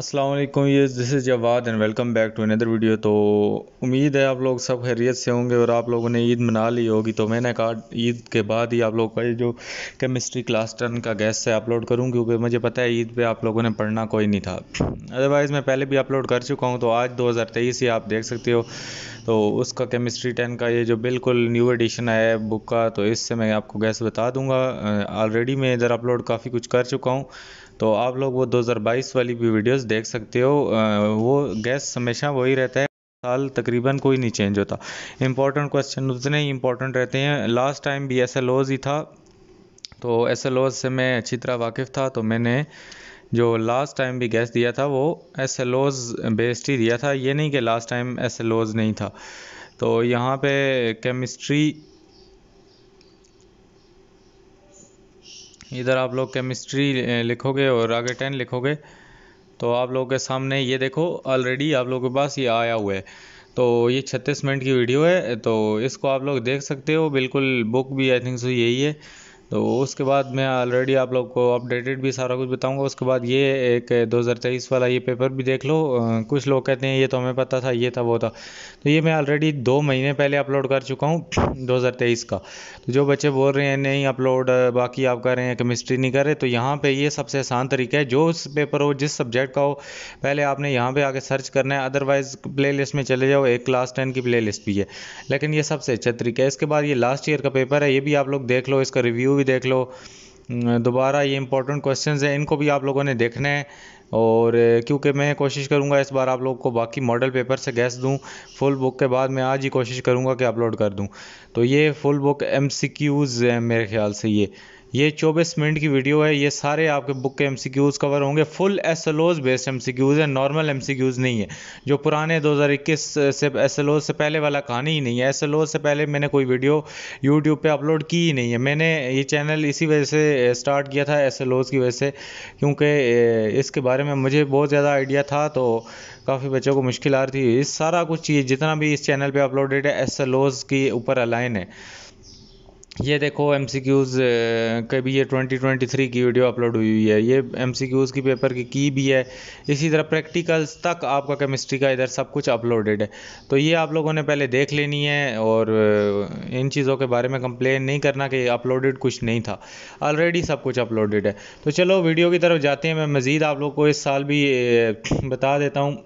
असलम ये this is Jawad and welcome back to another video तो उम्मीद है आप लोग सब खैरियत से होंगे और आप लोगों ने ईद मना ली होगी तो मैंने कहा ईद के बाद ही आप लोग का जो केमिस्ट्री क्लास टेन का गैस से अपलोड करूँ क्योंकि मुझे पता है ईद पे आप लोगों ने पढ़ना कोई नहीं था अदरवाइज़ मैं पहले भी अपलोड कर चुका हूँ तो आज दो हज़ार तेईस ही आप देख सकते हो तो उसका केमिस्ट्री टेन का ये जो बिल्कुल न्यू एडिशन आया है बुक का तो इससे मैं आपको गैस बता दूँगा ऑलरेडी मैं इधर अपलोड काफ़ी कुछ कर चुका हूँ तो आप लोग वो 2022 वाली भी वीडियोस देख सकते हो वो गैस हमेशा वही रहता है साल तकरीबन कोई नहीं चेंज होता इंपॉर्टेंट क्वेश्चन उतने ही इंपॉर्टेंट रहते हैं लास्ट टाइम भी एस ही था तो एस से मैं अच्छी तरह वाकिफ़ था तो मैंने जो लास्ट टाइम भी गैस दिया था वो एस बेस्ड ही दिया था ये नहीं कि लास्ट टाइम एस नहीं था तो यहाँ पे केमिस्ट्री इधर आप लोग केमिस्ट्री लिखोगे और आगे टेन लिखोगे तो आप लोगों के सामने ये देखो ऑलरेडी आप लोगों के पास ये आया हुआ है तो ये छत्तीस मिनट की वीडियो है तो इसको आप लोग देख सकते हो बिल्कुल बुक भी आई थिंक सो यही है तो उसके बाद मैं ऑलरेडी आप लोग को अपडेटेड भी सारा कुछ बताऊंगा उसके बाद ये एक 2023 वाला ये पेपर भी देख लो कुछ लोग कहते हैं ये तो हमें पता था ये था वो था तो ये मैं ऑलरेडी दो महीने पहले अपलोड कर चुका हूँ 2023 का तो जो बच्चे बोल रहे हैं नहीं अपलोड बाकी आप कर रहे हैं केमिस्ट्री नहीं कर रहे तो यहाँ पर ये सबसे आसान तरीका है जो पेपर हो जिस सब्जेक्ट का हो पहले आपने यहाँ पर आके सर्च करना है अदरवाइज़ प्ले में चले जाओ एक क्लास टेन की प्ले भी है लेकिन ये सबसे अच्छा तरीका है इसके बाद ये लास्ट ईयर का पेपर है ये भी आप लोग देख लो इसका रिव्यू भी देख लो दोबारा ये इंपॉर्टेंट क्वेश्चन हैं इनको भी आप लोगों ने देखना है और क्योंकि मैं कोशिश करूँगा इस बार आप लोग को बाकी मॉडल पेपर से गैस दूँ फुल बुक के बाद मैं आज ही कोशिश करूँगा कि अपलोड कर दूँ तो ये full book M C Qs हैं मेरे ख्याल से ये ये 24 मिनट की वीडियो है ये सारे आपके बुक के एमसीक्यूज कवर होंगे full S L Os based MCQs है नॉर्मल एमसीक्यूज नहीं है जो पुराने 2021 से एस एल ओज से पहले वाला कहानी ही नहीं है एस एल ओज से पहले मैंने कोई वीडियो यूट्यूब पे अपलोड की ही नहीं है मैंने ये चैनल इसी वजह से स्टार्ट किया था एस एल ओज की वजह से क्योंकि इसके बारे में मुझे बहुत ज़्यादा आइडिया था तो काफ़ी बच्चों को मुश्किल आ रही थी इस सारा कुछ चीज़ जितना भी इस चैनल पर अपलोडेड है एस एल ओज के ऊपर अलाइन है ये देखो एम सी क्यूज़ कभी ये ट्वेंटी ट्वेंटी थ्री की वीडियो अपलोड हुई हुई है ये एम सी क्यूज़ की पेपर की की भी है इसी तरह प्रैक्टिकल्स तक आपका केमिस्ट्री का इधर सब कुछ अपलोडेड है तो ये आप लोगों ने पहले देख लेनी है और इन चीज़ों के बारे में कंप्लेन नहीं करना कि अपलोडेड कुछ नहीं था ऑलरेडी सब कुछ अपलोडेड है तो चलो वीडियो की तरफ जाते हैं मैं मज़ीद आप लोग को इस साल भी बता देता हूँ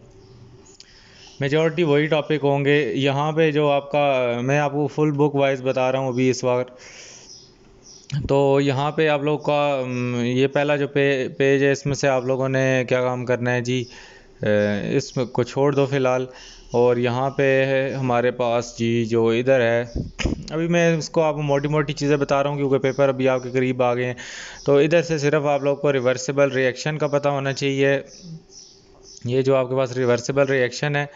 मेजॉरिटी वही टॉपिक होंगे यहाँ पे जो आपका मैं आपको फुल बुक वाइज बता रहा हूँ अभी इस वक्त तो यहाँ पे आप लोग का ये पहला जो पे, पेज है इसमें से आप लोगों ने क्या काम करना है जी इसमें को छोड़ दो फिलहाल और यहाँ पे है हमारे पास जी जो इधर है अभी मैं इसको आप मोटी मोटी चीज़ें बता रहा हूँ क्योंकि पेपर अभी आपके करीब आ गए हैं तो इधर से सिर्फ आप लोग को रिवर्सिबल रिएक्शन का पता होना चाहिए ये जो आपके पास रिवर्सिबल रिएक्शन है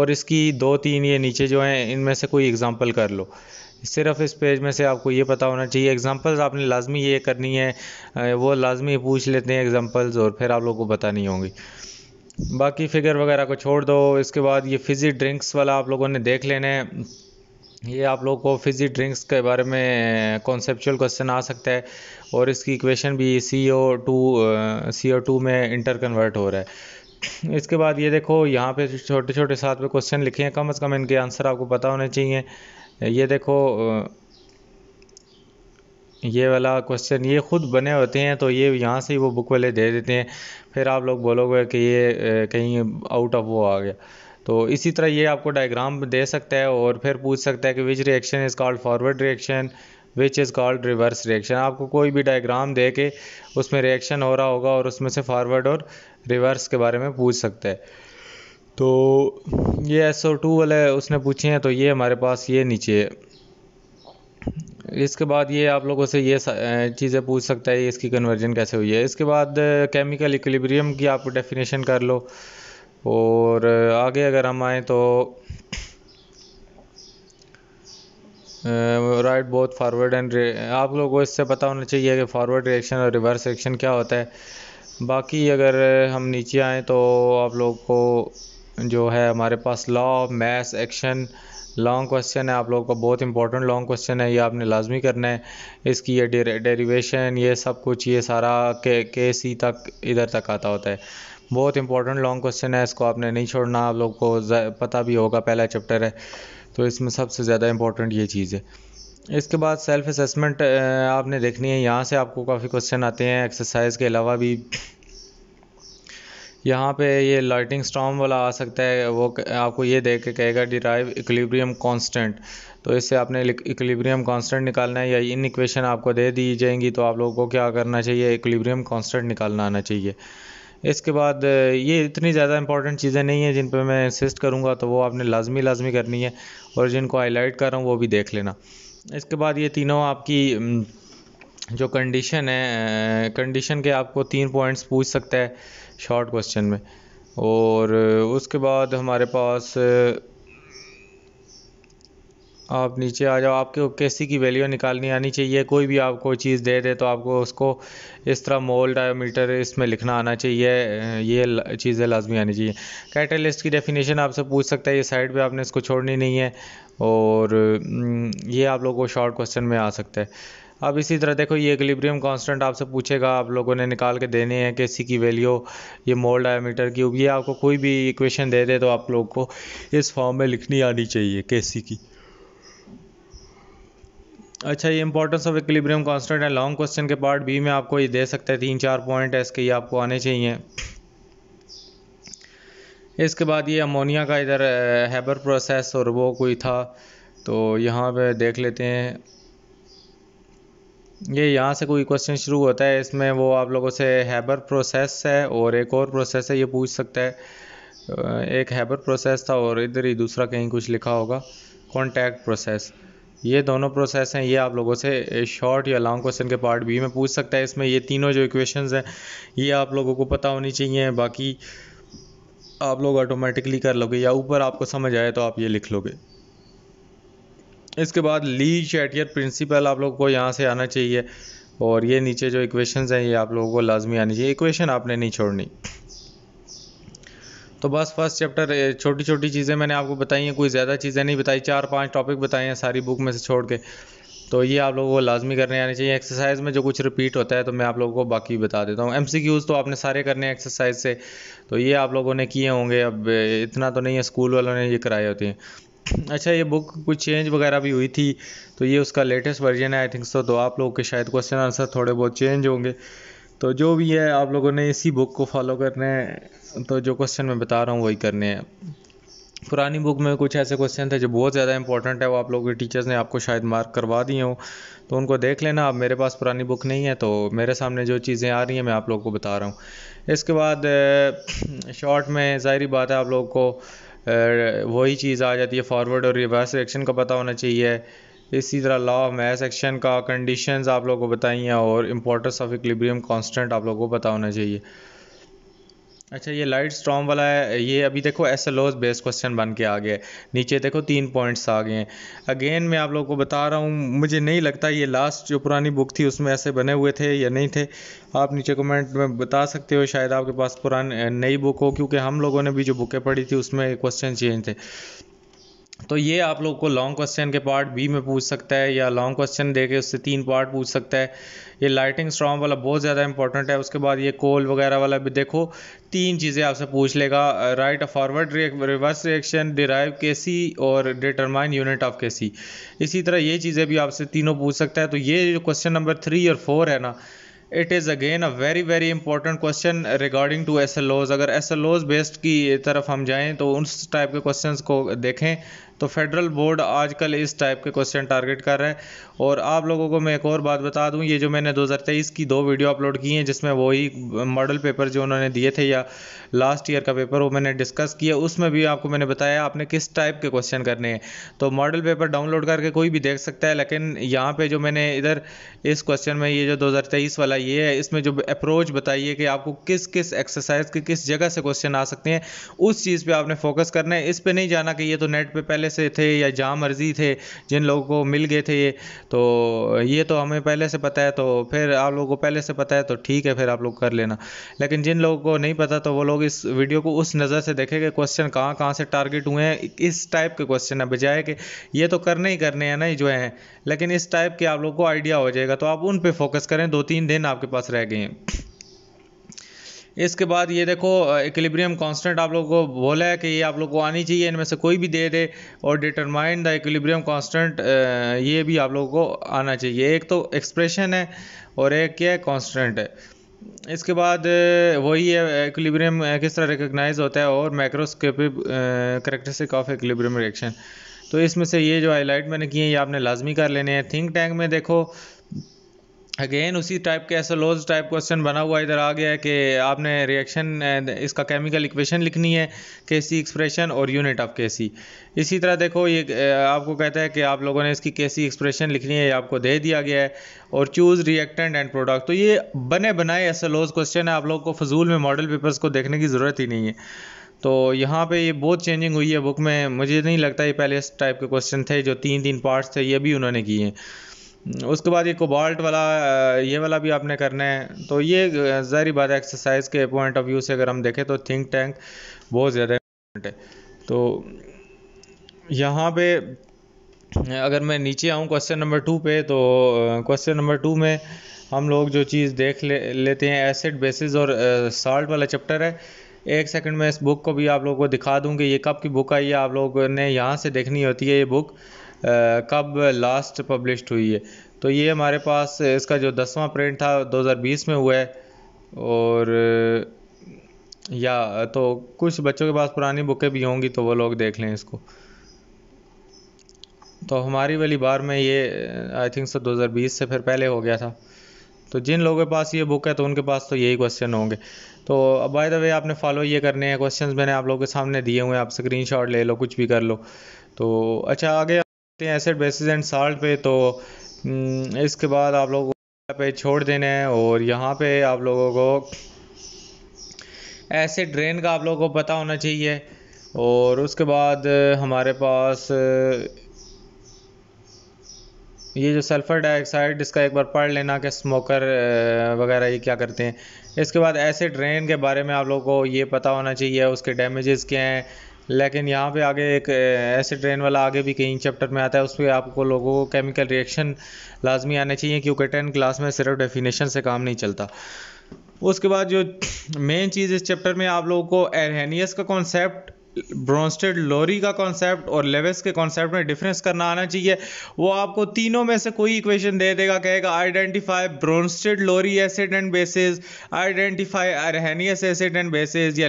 और इसकी दो तीन ये नीचे जो हैं इनमें से कोई एग्ज़ाम्पल कर लो सिर्फ इस पेज में से आपको ये पता होना चाहिए एग्ज़ाम्पल्स आपने लाजमी ये करनी है वो लाजमी पूछ लेते हैं एग्ज़ाम्पल्स और फिर आप लोगों को पता नहीं होंगी बाकी फिगर वगैरह को छोड़ दो इसके बाद ये फिज़ी ड्रिंक्स वाला आप लोगों ने देख लेना है ये आप लोग को फिजी ड्रिंक्स के बारे में कॉन्सेपचुअल क्वेश्चन आ सकता है और इसकी इक्वेशन भी C O two C O two में इंटर कन्वर्ट हो रहा है इसके बाद ये देखो यहाँ पे छोटे छोटे साथ में क्वेश्चन लिखे हैं कम से कम इनके आंसर आपको पता होने चाहिए ये देखो ये वाला क्वेश्चन ये खुद बने होते हैं तो ये यहाँ से ही वो बुक वाले दे देते हैं फिर आप लोग बोलोगे कि ये कहीं आउट ऑफ वो आ गया तो इसी तरह ये आपको डायग्राम दे सकता है और फिर पूछ सकता है कि which reaction is called forward reaction which is called reverse reaction आपको कोई भी डायग्राम दे के उसमें रिएक्शन हो रहा होगा और उसमें से फॉरवर्ड और रिवर्स के बारे में पूछ सकते हैं तो ये एस ओ टू वाले उसने पूछे हैं तो ये हमारे पास ये नीचे है इसके बाद ये आप लोगों से ये चीज़ें पूछ सकता है इसकी कन्वर्जन कैसे हुई है इसके बाद केमिकल इक्विलिब्रियम की आप डेफिनेशन कर लो और आगे अगर हम आए तो राइट बोथ फॉरवर्ड एंड आप लोगों को इससे पता होना चाहिए कि फॉरवर्ड रिएक्शन और रिवर्स रिएक्शन क्या होता है बाकी अगर हम नीचे आएँ तो आप लोग को जो है हमारे पास law mass action long question है आप लोगों का बहुत इंपॉर्टेंट लॉन्ग क्वेश्चन है ये आपने लाजमी करना है इसकी ये डेरिवेशन ये सब कुछ ये सारा के के सी तक इधर तक आता होता है बहुत इंपॉर्टेंट लॉन्ग क्वेश्चन है इसको आपने नहीं छोड़ना आप लोग को पता भी होगा पहला चैप्टर है तो इसमें सबसे ज़्यादा इम्पोर्टेंट ये चीज़ है इसके बाद सेल्फ असेसमेंट आपने देखनी है यहाँ से आपको काफ़ी क्वेश्चन आते हैं एक्सरसाइज के अलावा भी यहाँ पे ये लाइटिंग स्टॉम वाला आ सकता है वो आपको ये देख के कहेगा डिराइव इक्लिब्रियम कांस्टेंट तो इससे आपने इक्लिब्रियम कांस्टेंट निकालना है या इन इक्वेशन आपको दे दी जाएंगी तो आप लोगों को क्या करना चाहिए इक्लिब्रियम कांस्टेंट निकालना आना चाहिए इसके बाद ये इतनी ज़्यादा इंपॉर्टेंट चीज़ें नहीं हैं जिन पर मैं इंसिस्ट करूँगा तो वो आपने लाजमी लाजमी करनी है और जिनको हाईलाइट कर रहा हूँ वो भी देख लेना इसके बाद ये तीनों आपकी जो कंडीशन है कंडीशन के आपको तीन पॉइंट्स पूछ सकता है शॉर्ट क्वेश्चन में और उसके बाद हमारे पास आप नीचे आ जाओ आपके कैसी की वैल्यू निकालनी आनी चाहिए कोई भी आपको चीज़ दे दे तो आपको उसको इस तरह मोल डायोमीटर इसमें लिखना आना चाहिए ये चीज़ें लाजमी आनी चाहिए कैटलिस्ट की डेफिनेशन आपसे पूछ सकता है ये साइड पे आपने इसको छोड़नी नहीं है और हम्म, ये आप लोगों को शॉर्ट क्वेश्चन में आ सकता है अब इसी तरह देखो ये इक्लिब्रियम कांस्टेंट आपसे पूछेगा आप लोगों ने निकाल के देने हैं के सी की वैल्यू ये मोल डायमीटर की ये आपको कोई भी इक्वेशन दे दे तो आप लोग को इस फॉर्म में लिखनी आनी चाहिए के सी की अच्छा ये इंपॉर्टेंस ऑफ इक्विलिब्रियम कांस्टेंट है लॉन्ग क्वेश्चन के पार्ट बी में आपको ये दे सकते हैं तीन चार पॉइंट इसके ये आपको आने चाहिए इसके बाद ये अमोनिया का इधर हैबर प्रोसेस और वो कोई था तो यहाँ पे देख लेते हैं ये यहाँ से कोई क्वेश्चन शुरू होता है इसमें वो आप लोगों से हैबर प्रोसेस है और एक और प्रोसेस है ये पूछ सकता है एक हैबर प्रोसेस था और इधर ही दूसरा कहीं कुछ लिखा होगा कॉन्टैक्ट प्रोसेस ये दोनों प्रोसेस हैं ये आप लोगों से शॉर्ट या लॉन्ग क्वेश्चन के पार्ट बी में पूछ सकता है इसमें ये तीनों जो इक्वेशंस हैं ये आप लोगों को पता होनी चाहिए बाकी आप लोग ऑटोमेटिकली कर लोगे या ऊपर आपको समझ आए तो आप ये लिख लोगे इसके बाद ली चैटियर प्रिंसिपल आप लोगों को यहाँ से आना चाहिए और ये नीचे जो इक्वेशंस हैं ये आप लोगों को लाजमी आनी चाहिए इक्वेशन आपने नहीं छोड़नी तो बस फर्स्ट चैप्टर छोटी छोटी चीज़ें मैंने आपको बताई हैं कोई ज़्यादा चीज़ें नहीं बताई चार पाँच टॉपिक बताए हैं सारी बुक में से छोड़ के तो ये आप लोगों को लाजमी करने आने चाहिए एक्सरसाइज में जो कुछ रिपीट होता है तो मैं आप लोगों को बाकी बता देता हूँ एम तो आपने सारे करने हैं एक्सरसाइज से तो ये आप लोगों ने किए होंगे अब इतना तो नहीं है स्कूल वालों ने ये कराए होते हैं अच्छा ये बुक कुछ चेंज वगैरह भी हुई थी तो ये उसका लेटेस्ट वर्जन है आई थिंक सो तो आप लोग के शायद क्वेश्चन आंसर थोड़े बहुत चेंज होंगे तो जो भी है आप लोगों ने इसी बुक को फॉलो करना है तो जो क्वेश्चन मैं बता रहा हूँ वही करने हैं पुरानी बुक में कुछ ऐसे क्वेश्चन थे जो बहुत ज़्यादा इंपॉर्टेंट है वो आप लोगों के टीचर्स ने आपको शायद मार्क करवा दिए हो तो उनको देख लेना अब मेरे पास पुरानी बुक नहीं है तो मेरे सामने जो चीज़ें आ रही हैं मैं आप लोगों को बता रहा हूँ इसके बाद शॉर्ट में ज़ाहरी बात है आप लोगों को वही चीज़ आ जाती है फॉरवर्ड और रिवर्स एक्शन का पता होना चाहिए इसी तरह लॉ ऑफ मैथ एक्शन का कंडीशन आप लोगों को बताई हैं और इम्पोर्टेंस ऑफ इक्लिब्रियम कॉन्स्टेंट आप लोगों को पता होना चाहिए अच्छा ये लाइट स्ट्रॉम वाला है ये अभी देखो S L Os base question बन के आ गया है नीचे देखो तीन पॉइंट्स आ गए हैं अगेन मैं आप लोगों को बता रहा हूँ मुझे नहीं लगता ये लास्ट जो पुरानी बुक थी उसमें ऐसे बने हुए थे या नहीं थे आप नीचे कमेंट में बता सकते हो शायद आपके पास पुरानी नई बुक हो क्योंकि हम लोगों ने भी जो बुकें पढ़ी थी उसमें क्वेश्चन चेंज थे तो ये आप लोग को लॉन्ग क्वेश्चन के पार्ट बी में पूछ सकता है या लॉन्ग क्वेश्चन दे के उससे तीन पार्ट पूछ सकता है ये लाइटिंग स्ट्रॉम वाला बहुत ज़्यादा इंपॉर्टेंट है उसके बाद ये कोल वगैरह वाला भी देखो तीन चीज़ें आपसे पूछ लेगा write a forward reverse reaction derive K C और determine unit of K C इसी तरह ये चीज़ें भी आपसे तीनों पूछ सकता है तो ये जो क्वेश्चन नंबर थ्री और फोर है ना it is again a very very important question regarding to S L Os अगर एस एल ओज बेस्ड की तरफ हम जाएँ तो उस टाइप के क्वेश्चन को देखें तो फेडरल बोर्ड आजकल इस टाइप के क्वेश्चन टारगेट कर रहे हैं और आप लोगों को मैं एक और बात बता दूं ये जो मैंने 2023 की दो वीडियो अपलोड की हैं जिसमें वही मॉडल पेपर जो उन्होंने दिए थे या लास्ट ईयर का पेपर वो मैंने डिस्कस किया उसमें भी आपको मैंने बताया आपने किस टाइप के क्वेश्चन करने हैं तो मॉडल पेपर डाउनलोड करके कोई भी देख सकता है लेकिन यहाँ पर जो मैंने इधर इस क्वेश्चन में ये जो दो वाला ये है इसमें जो अप्रोच बताइए कि आपको किस किस एक्सरसाइज के किस जगह से क्वेश्चन आ सकते हैं उस चीज़ पर आपने फोकस करना है इस पर नहीं जाना कि ये तो नेट पर पहले पैसे थे या जहाँ मर्ज़ी थे जिन लोगों को मिल गए थे ये तो ये तो हमें पहले से पता है तो फिर आप लोगों को पहले से पता है तो ठीक है फिर आप लोग कर लेना लेकिन जिन लोगों को नहीं पता तो वो लोग इस वीडियो को उस नज़र से देखेंगे क्वेश्चन कहाँ कहाँ से टारगेट हुए हैं इस टाइप के क्वेश्चन है बजाय कि ये तो करने ही करने हैं ना जो हैं लेकिन इस टाइप के आप लोग को आइडिया हो जाएगा तो आप उन पर फोकस करें दो तीन दिन आपके पास रह गए हैं इसके बाद ये देखो इक्लिब्रियम कांस्टेंट आप लोगों को बोला है कि ये आप लोग को आनी चाहिए इनमें से कोई भी दे दे और डिटरमाइन द इक्लिब्रियम कांस्टेंट ये भी आप लोगों को आना चाहिए एक तो एक्सप्रेशन है और एक क्या है कॉन्स्टेंट है इसके बाद वही है इक्लिब्रियम किस तरह रिकोगनाइज होता है और microscopic characteristic of equilibrium reaction तो इसमें से ये जो हाईलाइट मैंने किए ये आपने लाजमी कर लेने हैं थिंक टैंक में देखो अगेन उसी टाइप के ऐसा लोज टाइप क्वेश्चन बना हुआ इधर आ गया है कि आपने रिएक्शन इसका केमिकल इक्वेशन लिखनी है के सी एक्सप्रेशन और यूनिट ऑफ के सी इसी तरह देखो ये आपको कहता है कि आप लोगों ने इसकी के सी एक्सप्रेशन लिखनी है ये आपको दे दिया गया है और चूज़ रिएक्टेंट एंड प्रोडक्ट तो ये बने बनाए ऐसा लोज क्वेश्चन है आप लोगों को फजूल में मॉडल पेपर्स को देखने की ज़रूरत ही नहीं है तो यहाँ पे ये बहुत चेंजिंग हुई है बुक में मुझे नहीं लगता ये पहले इस टाइप के क्वेश्चन थे जो तीन तीन पार्ट्स थे ये भी उन्होंने किए हैं उसके बाद ये कोबाल्ट वाला ये वाला भी आपने करना है तो ये जहरी बात है एक्सरसाइज के पॉइंट ऑफ व्यू से अगर हम देखें तो थिंक टैंक बहुत ज़्यादा इम्पोर्टेंट है तो यहाँ पे अगर मैं नीचे आऊँ क्वेश्चन नंबर टू पे तो क्वेश्चन नंबर टू में हम लोग जो चीज़ देख ले लेते हैं एसिड बेसिस और साल्ट वाला चैप्टर है एक सेकंड में इस बुक को भी आप लोगों को दिखा दूँ कि ये कब की बुक आई है आप लोगों ने यहाँ से देखनी होती है ये बुक कब लास्ट पब्लिश्ड हुई है तो ये हमारे पास इसका जो दसवां प्रिंट था 2020 में हुआ है और या तो कुछ बच्चों के पास पुरानी बुकें भी होंगी तो वो लोग देख लें इसको तो हमारी वाली बार में ये आई थिंक सो 2020 से फिर पहले हो गया था तो जिन लोगों के पास ये बुक है तो उनके पास तो यही क्वेश्चन होंगे तो बाय द वे आपने फॉलो ये करने हैं क्वेश्चंस मैंने आप लोगों के सामने दिए हुए हैं आप स्क्रीनशॉट ले लो कुछ भी कर लो तो अच्छा आगे हैं एसिड बेसिस एंड साल्ट पे तो हम्म, इसके बाद आप लोगों को पे छोड़ देना है और यहाँ पे आप लोगों को एसिड ड्रेन का आप लोगों को पता होना चाहिए और उसके बाद हमारे पास ये जो सल्फ़र डाइऑक्साइड इसका एक बार पढ़ लेना कि स्मोकर वगैरह ये क्या करते हैं इसके बाद एसिड ड्रेन के बारे में आप लोगों को ये पता होना चाहिए उसके डैमेजेस क्या हैं लेकिन यहाँ पे आगे एक ऐसे ट्रेन वाला आगे भी कहीं चैप्टर में आता है उस पर आपको लोगों को केमिकल रिएक्शन लाजमी आने चाहिए क्योंकि टेंथ क्लास में सिर्फ डेफिनेशन से काम नहीं चलता उसके बाद जो मेन चीज़ इस चैप्टर में आप लोगों को एरहेनियस का कॉन्सेप्ट ब्रॉन्स्टेड लोरी का कॉन्सेप्ट और लेवेस के कॉन्सेप्ट में डिफरेंस करना आना चाहिए वो आपको तीनों में से कोई इक्वेशन दे देगा कहेगा identify Bronsted Lowry acid and bases identify Arrhenius acid and bases या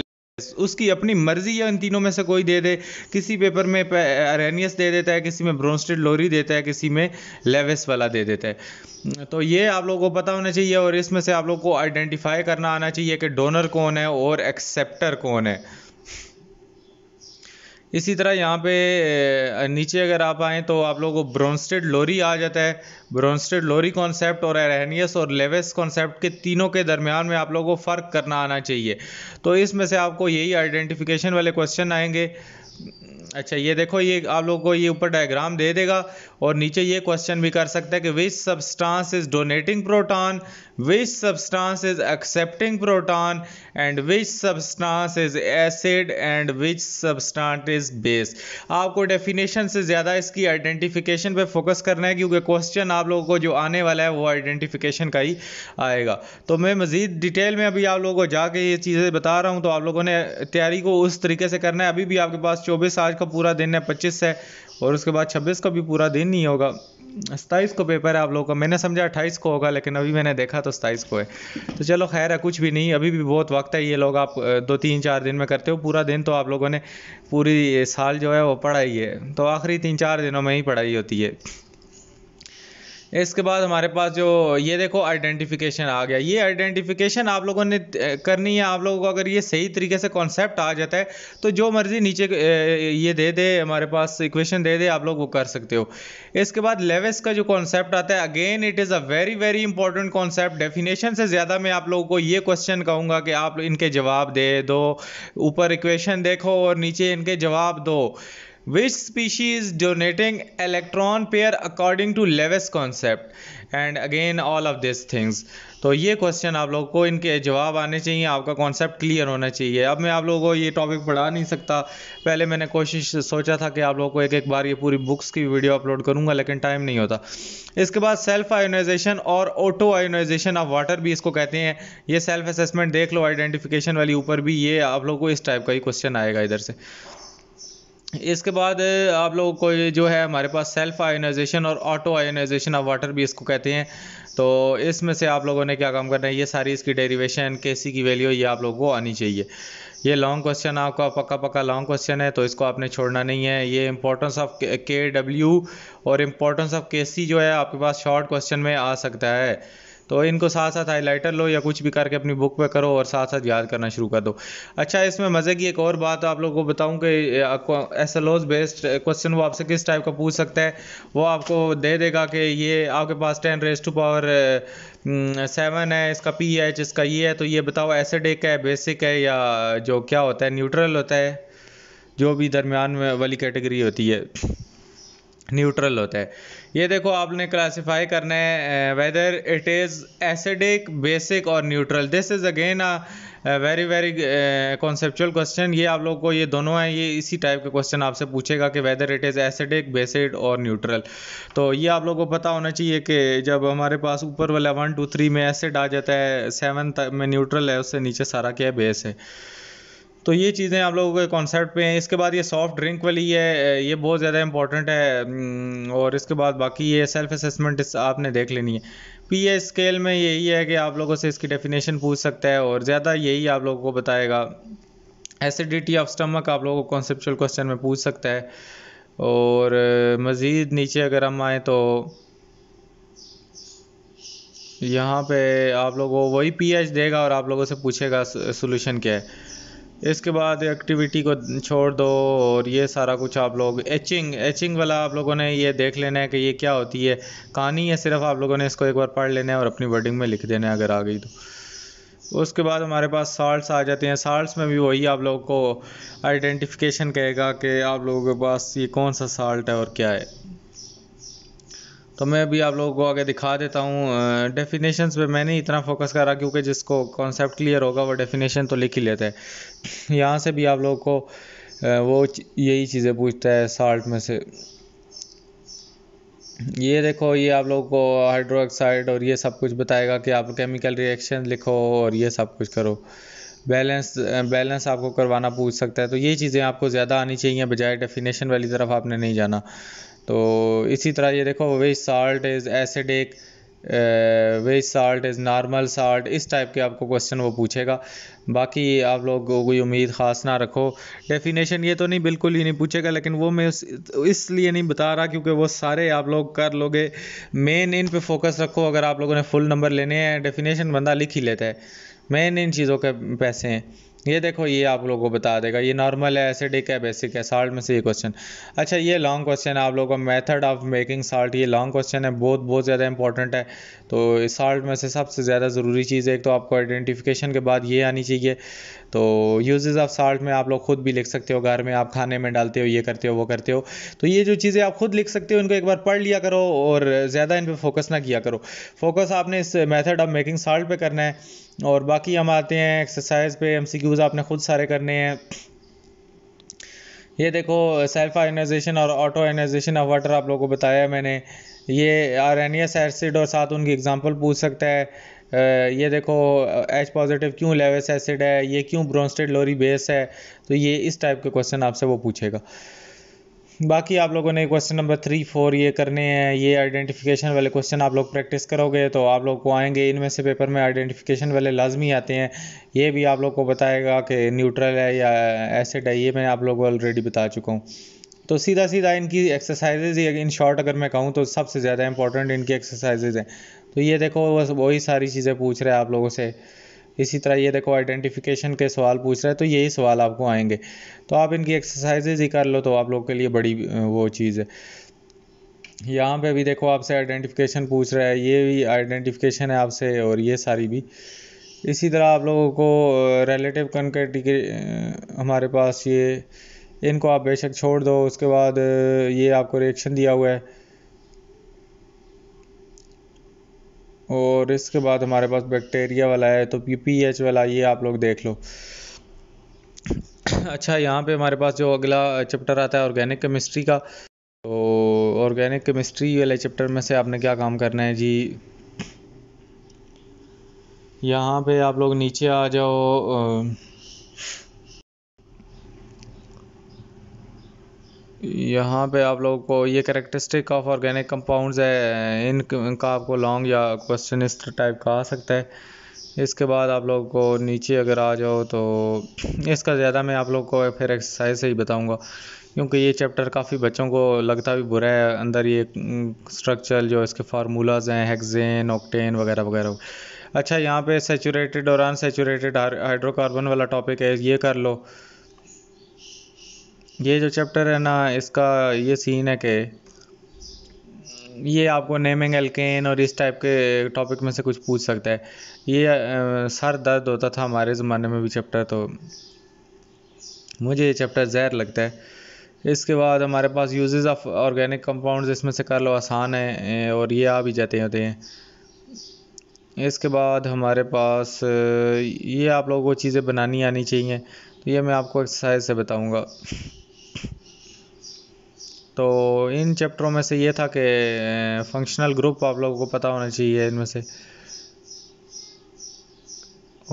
उसकी अपनी मर्जी या इन तीनों में से कोई दे दे किसी पेपर में अरेनियस दे देता है किसी में ब्रोंस्टेड लोरी देता है किसी में लेवेस वाला दे देता है तो ये आप लोगों को पता होना चाहिए और इसमें से आप लोगों को आइडेंटिफाई करना आना चाहिए कि डोनर कौन है और एक्सेप्टर कौन है इसी तरह यहाँ पे नीचे अगर आप आएँ तो आप लोगों को ब्रॉन्स्टेड लोरी आ जाता है ब्रॉन्स्टेड लोरी कॉन्सेप्ट और एरहनियस और लेवेस कॉन्सेप्ट के तीनों के दरमियान में आप लोगों को फ़र्क करना आना चाहिए तो इसमें से आपको यही आइडेंटिफिकेशन वाले क्वेश्चन आएंगे अच्छा ये देखो ये आप लोगों को ये ऊपर डायग्राम दे देगा और नीचे ये क्वेश्चन भी कर सकता है कि which substance is donating proton which substance is accepting proton and which substance is acid and which substance is base आपको डेफिनेशन से ज़्यादा इसकी आइडेंटिफिकेशन पे फोकस करना है क्योंकि क्वेश्चन आप लोगों को जो आने वाला है वो आइडेंटिफिकेशन का ही आएगा तो मैं मज़ीद डिटेल में अभी आप लोगों को जाके ये चीज़ें बता रहा हूँ तो आप लोगों ने तैयारी को उस तरीके से करना है अभी भी आपके पास चौबीस आज का का पूरा दिन है पच्चीस है और उसके बाद छब्बीस का भी पूरा दिन ही होगा सताईस को पेपर है आप लोगों का मैंने समझा अट्ठाईस को होगा लेकिन अभी मैंने देखा तो सताईस को है तो चलो खैर है कुछ भी नहीं अभी भी बहुत वक्त है ये लोग आप दो तीन चार दिन में करते हो पूरा दिन तो आप लोगों ने पूरी साल जो है वो पढ़ाई है तो आखिरी तीन चार दिनों में ही पढ़ाई होती है इसके बाद हमारे पास जो ये देखो आइडेंटिफिकेशन आ गया ये आइडेंटिफिकेशन आप लोगों ने करनी है आप लोगों को अगर ये सही तरीके से कॉन्सेप्ट आ जाता है तो जो मर्ज़ी नीचे ये दे दे हमारे पास इक्वेशन दे दे आप लोग वो कर सकते हो इसके बाद लेवेस का जो कॉन्सेप्ट आता है again it is a very very important concept definition से ज़्यादा मैं आप लोगों को ये क्वेश्चन कहूँगा कि आप इनके जवाब दे दो ऊपर इक्वेशन देखो और नीचे इनके जवाब दो which species donating electron pair according to Lewis concept and again all of these things तो ये क्वेश्चन आप लोगों को इनके जवाब आने चाहिए आपका कॉन्सेप्ट क्लियर होना चाहिए अब मैं आप लोगों को ये टॉपिक पढ़ा नहीं सकता पहले मैंने कोशिश सोचा था कि आप लोगों को एक एक बार ये पूरी बुक्स की वीडियो अपलोड करूँगा लेकिन टाइम नहीं होता इसके बाद सेल्फ आयोनाइजेशन और ऑटो आयोनाइजेशन ऑफ वाटर भी इसको कहते हैं ये सेल्फ असेसमेंट देख लो आइडेंटिफिकेशन वाली ऊपर भी ये आप लोगों को इस टाइप का ही क्वेश्चन आएगा इधर से इसके बाद आप लोगों को जो है हमारे पास सेल्फ आयोनाइजेशन और ऑटो आयोनाइजेशन ऑफ वाटर भी इसको कहते हैं तो इसमें से आप लोगों ने क्या काम करना है ये सारी इसकी डेरिवेशन के सी की वैल्यू ये आप लोगों को आनी चाहिए ये लॉन्ग क्वेश्चन आपका पक्का पक्का लॉन्ग क्वेश्चन है तो इसको आपने छोड़ना नहीं है ये इंपॉर्टेंस ऑफ के डब्ल्यू और इम्पोर्टेंस ऑफ के सी जो है आपके पास शॉर्ट क्वेश्चन में आ सकता है तो इनको साथ साथ हाईलाइटर लो या कुछ भी करके अपनी बुक पे करो और साथ साथ याद करना शुरू कर दो अच्छा इसमें मज़े की एक और बात आप लोगों को बताऊँ कि S L Os based question वो आपसे किस टाइप का पूछ सकता है वो आपको दे देगा कि ये आपके पास ten raise to power seven है इसका पी एच इसका ये है तो ये बताओ एसिडिक है बेसिक है या जो क्या होता है न्यूट्रल होता है जो भी दरमियान में वाली कैटेगरी होती है न्यूट्रल होता है ये देखो आपने क्लासिफाई करना है whether it is acidic basic और neutral this is again a very very conceptual question ये आप लोग को ये दोनों हैं ये इसी टाइप के क्वेश्चन आपसे पूछेगा कि whether it is acidic basic और न्यूट्रल तो ये आप लोग को पता होना चाहिए कि जब हमारे पास ऊपर वाला वन टू थ्री में एसिड आ जाता है सेवन में न्यूट्रल है उससे नीचे सारा क्या बेस है तो ये चीज़ें आप लोगों के कॉन्सेप्ट पे हैं इसके बाद ये सॉफ्ट ड्रिंक वाली है ये बहुत ज़्यादा इंपॉर्टेंट है हम्म, और इसके बाद बाकी ये सेल्फ असेसमेंट आपने देख लेनी है पी स्केल में यही है कि आप लोगों से इसकी डेफिनेशन पूछ सकता है और ज़्यादा यही आप लोगों को बताएगा एसिडिटी ऑफ स्टमक आप लोगों को कॉन्सेपचुअल क्वेश्चन में पूछ सकता है और मज़ीद नीचे अगर हम आए तो यहाँ पे आप लोगों वही पीएच देगा और आप लोगों से पूछेगा सोल्यूशन क्या है इसके बाद एक्टिविटी को छोड़ दो और ये सारा कुछ आप लोग एचिंग एचिंग वाला आप लोगों ने ये देख लेना है कि ये क्या होती है कहानी है सिर्फ आप लोगों ने इसको एक बार पढ़ लेना है और अपनी वर्डिंग में लिख देना है अगर आ गई तो उसके बाद हमारे पास साल्ट्स आ जाते हैं साल्ट्स में भी वही आप लोगों को आइडेंटिफिकेशन कहेगा कि आप लोगों के पास ये कौन सा साल्ट है और क्या है तो मैं भी आप लोगों को आगे दिखा देता हूँ डेफिनेशन पे मैंने इतना फोकस करा क्योंकि जिसको कॉन्सेप्ट क्लियर होगा वो डेफिनेशन तो लिख ही लेते हैं यहाँ से भी आप लोगों को वो यही चीज़ें पूछता है साल्ट में से ये देखो ये आप लोगों को हाइड्रोक्साइड और ये सब कुछ बताएगा कि आप केमिकल रिएक्शन लिखो और ये सब कुछ करो बैलेंस बैलेंस आपको करवाना पूछ सकता है तो ये चीज़ें आपको ज़्यादा आनी चाहिए बजाय डेफिनेशन वाली तरफ आपने नहीं जाना तो इसी तरह ये देखो which salt is acidic which salt is normal salt इस टाइप के आपको क्वेश्चन वो पूछेगा बाकी आप लोग कोई उम्मीद ख़ास ना रखो डेफिनेशन ये तो नहीं बिल्कुल ही नहीं पूछेगा लेकिन वो मैं इसलिए नहीं बता रहा क्योंकि वो सारे आप लोग कर लोगे मेन इन पे फोकस रखो अगर आप लोगों ने फुल नंबर लेने हैं डेफिनेशन बंदा लिख ही लेता है मेन इन चीज़ों के पैसे हैं ये देखो ये आप लोगों को बता देगा ये नॉर्मल है एसिडिक है बेसिक है साल्ट में से ये क्वेश्चन अच्छा ये लॉन्ग क्वेश्चन है आप लोगों का मेथड ऑफ मेकिंग साल्ट ये लॉन्ग क्वेश्चन है बहुत बहुत ज़्यादा इंपॉर्टेंट है तो साल्ट में से सबसे ज़्यादा ज़रूरी चीज़ है एक तो आपको आइडेंटिफिकेशन के बाद ये आनी चाहिए तो यूजेज ऑफ साल्ट में आप लोग खुद भी लिख सकते हो घर में आप खाने में डालते हो ये करते हो वो करते हो तो ये जो चीज़ें आप खुद लिख सकते हो इनको एक बार पढ़ लिया करो और ज़्यादा इन पर फोकस ना किया करो फोकस आपने इस मेथड ऑफ मेकिंग साल्ट पे करना है और बाकी हम आते हैं एक्सरसाइज पे क्यूज़ आपने खुद सारे करने हैं ये देखो सेल्फ आयनाइजेशन और ऑटो आयनाइजेशन ऑफ वाटर आप लोगों को बताया मैंने ये आर एनियस एसिड और साथ उनकी एग्जांपल पूछ सकता है ये देखो एच पॉजिटिव क्यों लेवेस एसिड है ये क्यों ब्रोंस्टेड लोरी बेस है तो ये इस टाइप के क्वेश्चन आपसे वो पूछेगा बाकी आप लोगों ने क्वेश्चन नंबर थ्री फोर ये करने हैं ये आइडेंटिफिकेशन वाले क्वेश्चन आप लोग प्रैक्टिस करोगे तो आप लोग को आएंगे इनमें से पेपर में आइडेंटिफिकेशन वाले लाजमी आते हैं ये भी आप लोग को बताएगा कि न्यूट्रल है या एसिड है ये मैं आप लोगों को ऑलरेडी बता चुका हूँ तो सीधा सीधा इनकी एक्सरसाइजेज ही इन शॉर्ट अगर मैं कहूँ तो सबसे ज़्यादा इंपॉर्टेंट इनकी एक्सरसाइजेज हैं तो ये देखो बस वही सारी चीज़ें पूछ रहे हैं आप लोगों से इसी तरह ये देखो आइडेंटिफिकेशन के सवाल पूछ रहे हैं तो यही सवाल आपको आएंगे तो आप इनकी एक्सरसाइजेज ही कर लो तो आप लोगों के लिए बड़ी वो चीज़ है यहाँ पे भी देखो आपसे आइडेंटिफिकेशन पूछ रहा है ये भी आइडेंटिफिकेशन है आपसे और ये सारी भी इसी तरह आप लोगों को रिलेटिव कनकेटिग्री हमारे पास ये इनको आप बेशक छोड़ दो उसके बाद ये आपको रिएक्शन दिया हुआ है और इसके बाद हमारे पास बैक्टीरिया वाला है तो पी एच वाला ये आप लोग देख लो अच्छा यहाँ पे हमारे पास जो अगला चैप्टर आता है ऑर्गेनिक केमिस्ट्री का तो ऑर्गेनिक केमिस्ट्री वाले चैप्टर में से आपने क्या काम करना है जी यहाँ पे आप लोग नीचे आ जाओ यहाँ पे आप लोगों को ये करेक्टरिस्टिक ऑफ ऑर्गेनिक कंपाउंड्स है इन इनका आपको लॉन्ग या क्वेश्चन इस टाइप का आ सकता है इसके बाद आप लोगों को नीचे अगर आ जाओ तो इसका ज़्यादा मैं आप लोग को फिर एक्सरसाइज से ही बताऊँगा क्योंकि ये चैप्टर काफ़ी बच्चों को लगता भी बुरा है अंदर ये स्ट्रक्चर जो इसके फार्मूलाज हैं हेक्सेन ऑक्टेन वगैरह वगैरह अच्छा यहाँ पे सेचूरेटेड और अनसेचूरेटेड हाइड्रोकार्बन वाला टॉपिक है ये कर लो ये जो चैप्टर है ना इसका ये सीन है कि ये आपको नेमिंग एल्केन और इस टाइप के टॉपिक में से कुछ पूछ सकता है ये आ, सर दर्द होता था हमारे ज़माने में भी चैप्टर तो मुझे ये चैप्टर जहर लगता है इसके बाद हमारे पास यूजेस ऑफ ऑर्गेनिक कंपाउंड्स इसमें से कर लो आसान है और ये आ भी जाते होते हैं इसके बाद हमारे पास ये आप लोगों को चीज़ें बनानी आनी चाहिए तो ये मैं आपको एक्सरसाइज से बताऊँगा तो इन चैप्टरों में से ये था कि फंक्शनल ग्रुप आप लोगों को पता होना चाहिए इनमें से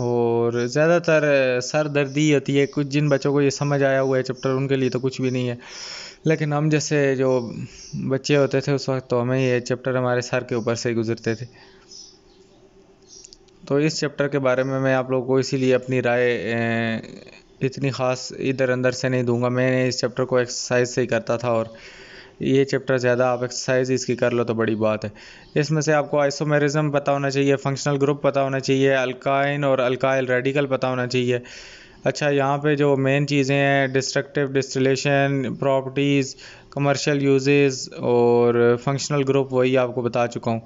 और ज़्यादातर सर दर्दी होती है कुछ जिन बच्चों को ये समझ आया हुआ है चैप्टर उनके लिए तो कुछ भी नहीं है लेकिन हम जैसे जो बच्चे होते थे उस वक्त तो हमें ये चैप्टर हमारे सर के ऊपर से ही गुजरते थे तो इस चैप्टर के बारे में मैं आप लोगों को इसीलिए अपनी राय इतनी ख़ास इधर अंदर से नहीं दूंगा मैंने इस चैप्टर को एक्सरसाइज से ही करता था और ये चैप्टर ज़्यादा आप एक्सरसाइज इसकी कर लो तो बड़ी बात है इसमें से आपको आइसोमेरिज्म पता होना चाहिए फंक्शनल ग्रुप पता होना चाहिए अल्काइन और अल्काइल रेडिकल पता होना चाहिए अच्छा यहाँ पे जो मेन चीज़ें हैं destructive distillation properties commercial uses और फंक्शनल ग्रुप वही आपको बता चुका हूँ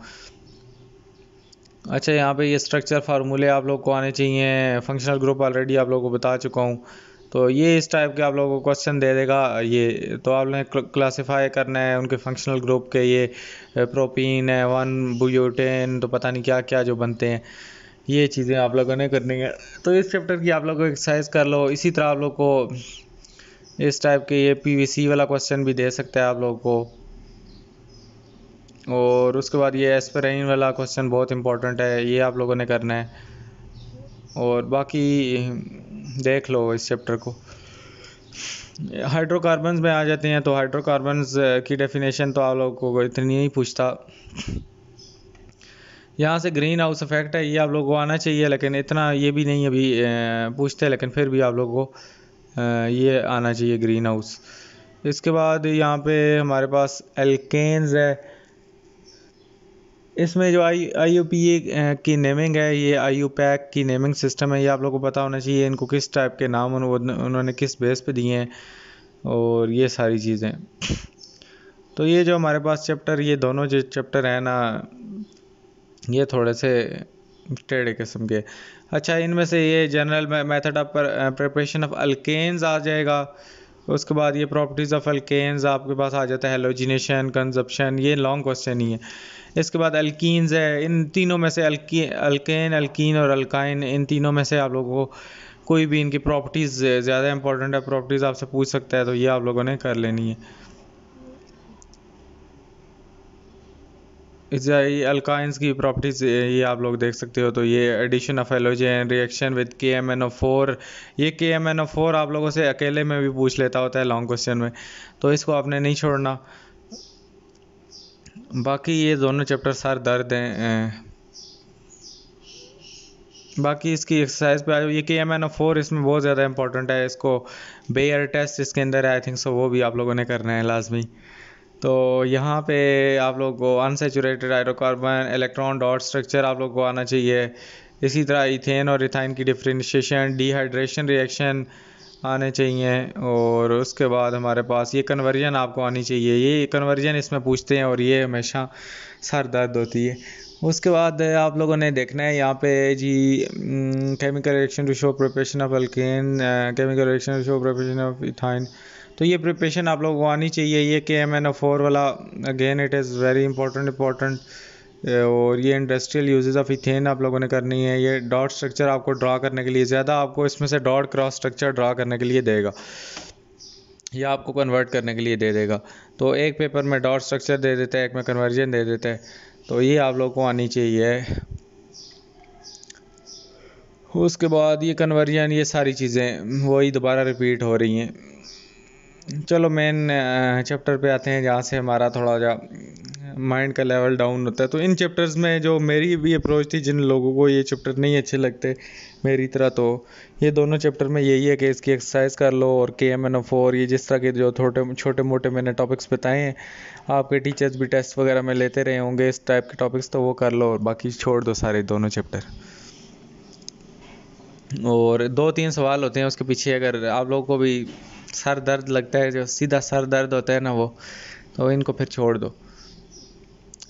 अच्छा यहाँ पे ये स्ट्रक्चर फार्मूले आप लोग को आने चाहिए फंक्शनल ग्रुप ऑलरेडी आप लोग को बता चुका हूँ तो ये इस टाइप के आप लोगों को क्वेश्चन दे देगा ये तो आप ने क्लासीफाई करना है उनके फंक्शनल ग्रुप के ये प्रोपीन है वन बुयोटेन तो पता नहीं क्या क्या जो बनते हैं ये चीज़ें आप लोगों ने करनी है तो इस चैप्टर की आप लोग एक्सरसाइज कर लो इसी तरह आप लोग को इस टाइप के ये पी वाला क्वेश्चन भी दे सकते हैं आप लोगों को और उसके बाद ये एस्पराइन वाला क्वेश्चन बहुत इम्पोर्टेंट है ये आप लोगों ने करना है और बाकी देख लो इस चैप्टर को हाइड्रोकार्बन्स में आ जाते हैं तो हाइड्रोकार्बन्स की डेफिनेशन तो आप लोगों को इतनी नहीं पूछता यहाँ से ग्रीन हाउस इफेक्ट है ये आप लोगों को आना चाहिए लेकिन इतना ये भी नहीं अभी पूछते लेकिन फिर भी आप लोगों को ये आना चाहिए ग्रीन हाउस इसके बाद यहाँ पे हमारे पास एल्केन्स है इसमें जो आई आई यू पी ए की नेमिंग है ये आई यू पैक की नेमिंग सिस्टम है ये आप लोगों को पता होना चाहिए इनको किस टाइप के नाम उन्होंने किस बेस पे दिए हैं और ये सारी चीज़ें तो ये जो हमारे पास चैप्टर ये दोनों जो चैप्टर हैं ना ये थोड़े से टेढ़े किस्म के अच्छा इनमें से ये general method of preparation of alkanes आ जाएगा उसके बाद ये प्रॉपर्टीज़ ऑफ एल्केन्स आपके पास आ जाता है हेलोजिनेशन कंजप्शन ये लॉन्ग क्वेश्चन ही है इसके बाद अल्कीन्स है इन तीनों में से अल्की अल्केन अल्कीन और अल्काइन इन तीनों में से आप लोगों को कोई भी इनकी प्रॉपर्टीज़ ज़्यादा इंपॉर्टेंट है प्रॉपर्टीज़ आपसे पूछ सकता है तो ये आप लोगों ने कर लेनी है इस अल्काइंस की प्रॉपर्टीज ये आप लोग देख सकते हो तो ये addition of halogen reaction with K M N O four ये K M N O four आप लोगों से अकेले में भी पूछ लेता होता है लॉन्ग क्वेश्चन में तो इसको आपने नहीं छोड़ना बाकी ये दोनों चैप्टर सर दर्द हैं बाकी इसकी एक्सरसाइज पे ये K M N O four इसमें बहुत ज़्यादा इंपॉर्टेंट है इसको बेयर टेस्ट इसके अंदर आई थिंक सो वो भी आप लोगों ने करना है लाजमी तो यहाँ पे आप लोग को unsaturated hydrocarbon electron dot structure आप लोग को आना चाहिए इसी तरह इथेन और इथाइन की डिफ्रेंशिएशन डिहाइड्रेशन रिएक्शन आने चाहिए और उसके बाद हमारे पास ये कन्वर्जन आपको आनी चाहिए ये कन्वर्जन इसमें पूछते हैं और ये हमेशा सर दर्द होती है उसके बाद आप लोगों ने देखना है यहाँ पे जी chemical reaction to show preparation of alkane chemical reaction to show preparation of ethyne तो ये प्रिपरेशन आप लोगों को आनी चाहिए ये K M N O four वाला again it is very important important और ये इंडस्ट्रियल यूजेज ऑफ इथेन आप लोगों ने करनी है ये डॉट स्ट्रक्चर आपको ड्रा करने के लिए ज़्यादा आपको इसमें से डॉट क्रॉस स्ट्रक्चर ड्रा करने के लिए देगा या आपको कन्वर्ट करने के लिए दे देगा तो एक पेपर में डॉट स्ट्रक्चर दे देता है एक में कन्वर्जन दे देता है तो ये आप लोगों को आनी चाहिए उसके बाद ये कन्वर्जन ये सारी चीज़ें वही दोबारा रिपीट हो रही हैं चलो मेन चैप्टर पे आते हैं जहाँ से हमारा थोड़ा जा माइंड का लेवल डाउन होता है तो इन चैप्टर्स में जो मेरी भी अप्रोच थी जिन लोगों को ये चैप्टर नहीं अच्छे लगते मेरी तरह तो ये दोनों चैप्टर में यही है कि इसकी एक्सरसाइज कर लो और के एम एन ओ फोर ये जिस तरह के जो छोटे छोटे मोटे मैंने टॉपिक्स बताए हैं आपके टीचर्स भी टेस्ट वगैरह में लेते रहे होंगे इस टाइप के टॉपिक्स तो वो कर लो और बाकी छोड़ दो सारे दोनों चैप्टर और दो तीन सवाल होते हैं उसके पीछे अगर आप लोगों को भी सर दर्द लगता है जो सीधा सर दर्द होता है ना वो तो इनको फिर छोड़ दो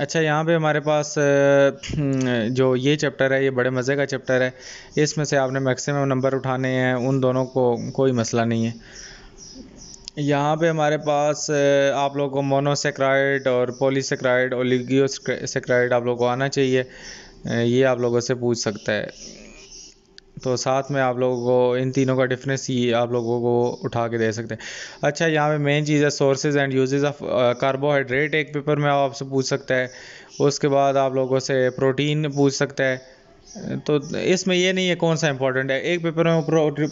अच्छा यहाँ पे हमारे पास हम्म, जो ये चैप्टर है ये बड़े मज़े का चैप्टर है इसमें से आपने मैक्सिमम नंबर उठाने हैं उन दोनों को कोई मसला नहीं है यहाँ पे हमारे पास आप लोगों को मोनोसेक्राइड और पोलीसेक्राइड और लिगियोसेक्राइड आप लोगों को आना चाहिए ये आप लोगों से पूछ सकता है तो साथ में आप लोगों को इन तीनों का डिफरेंस ये आप लोगों को उठा के दे सकते हैं अच्छा यहाँ पे मेन चीज़ है sources and usages of carbohydrate एक पेपर में आपसे पूछ सकता है उसके बाद आप लोगों से प्रोटीन पूछ सकता है तो इसमें ये नहीं है कौन सा इंपॉर्टेंट है एक पेपर में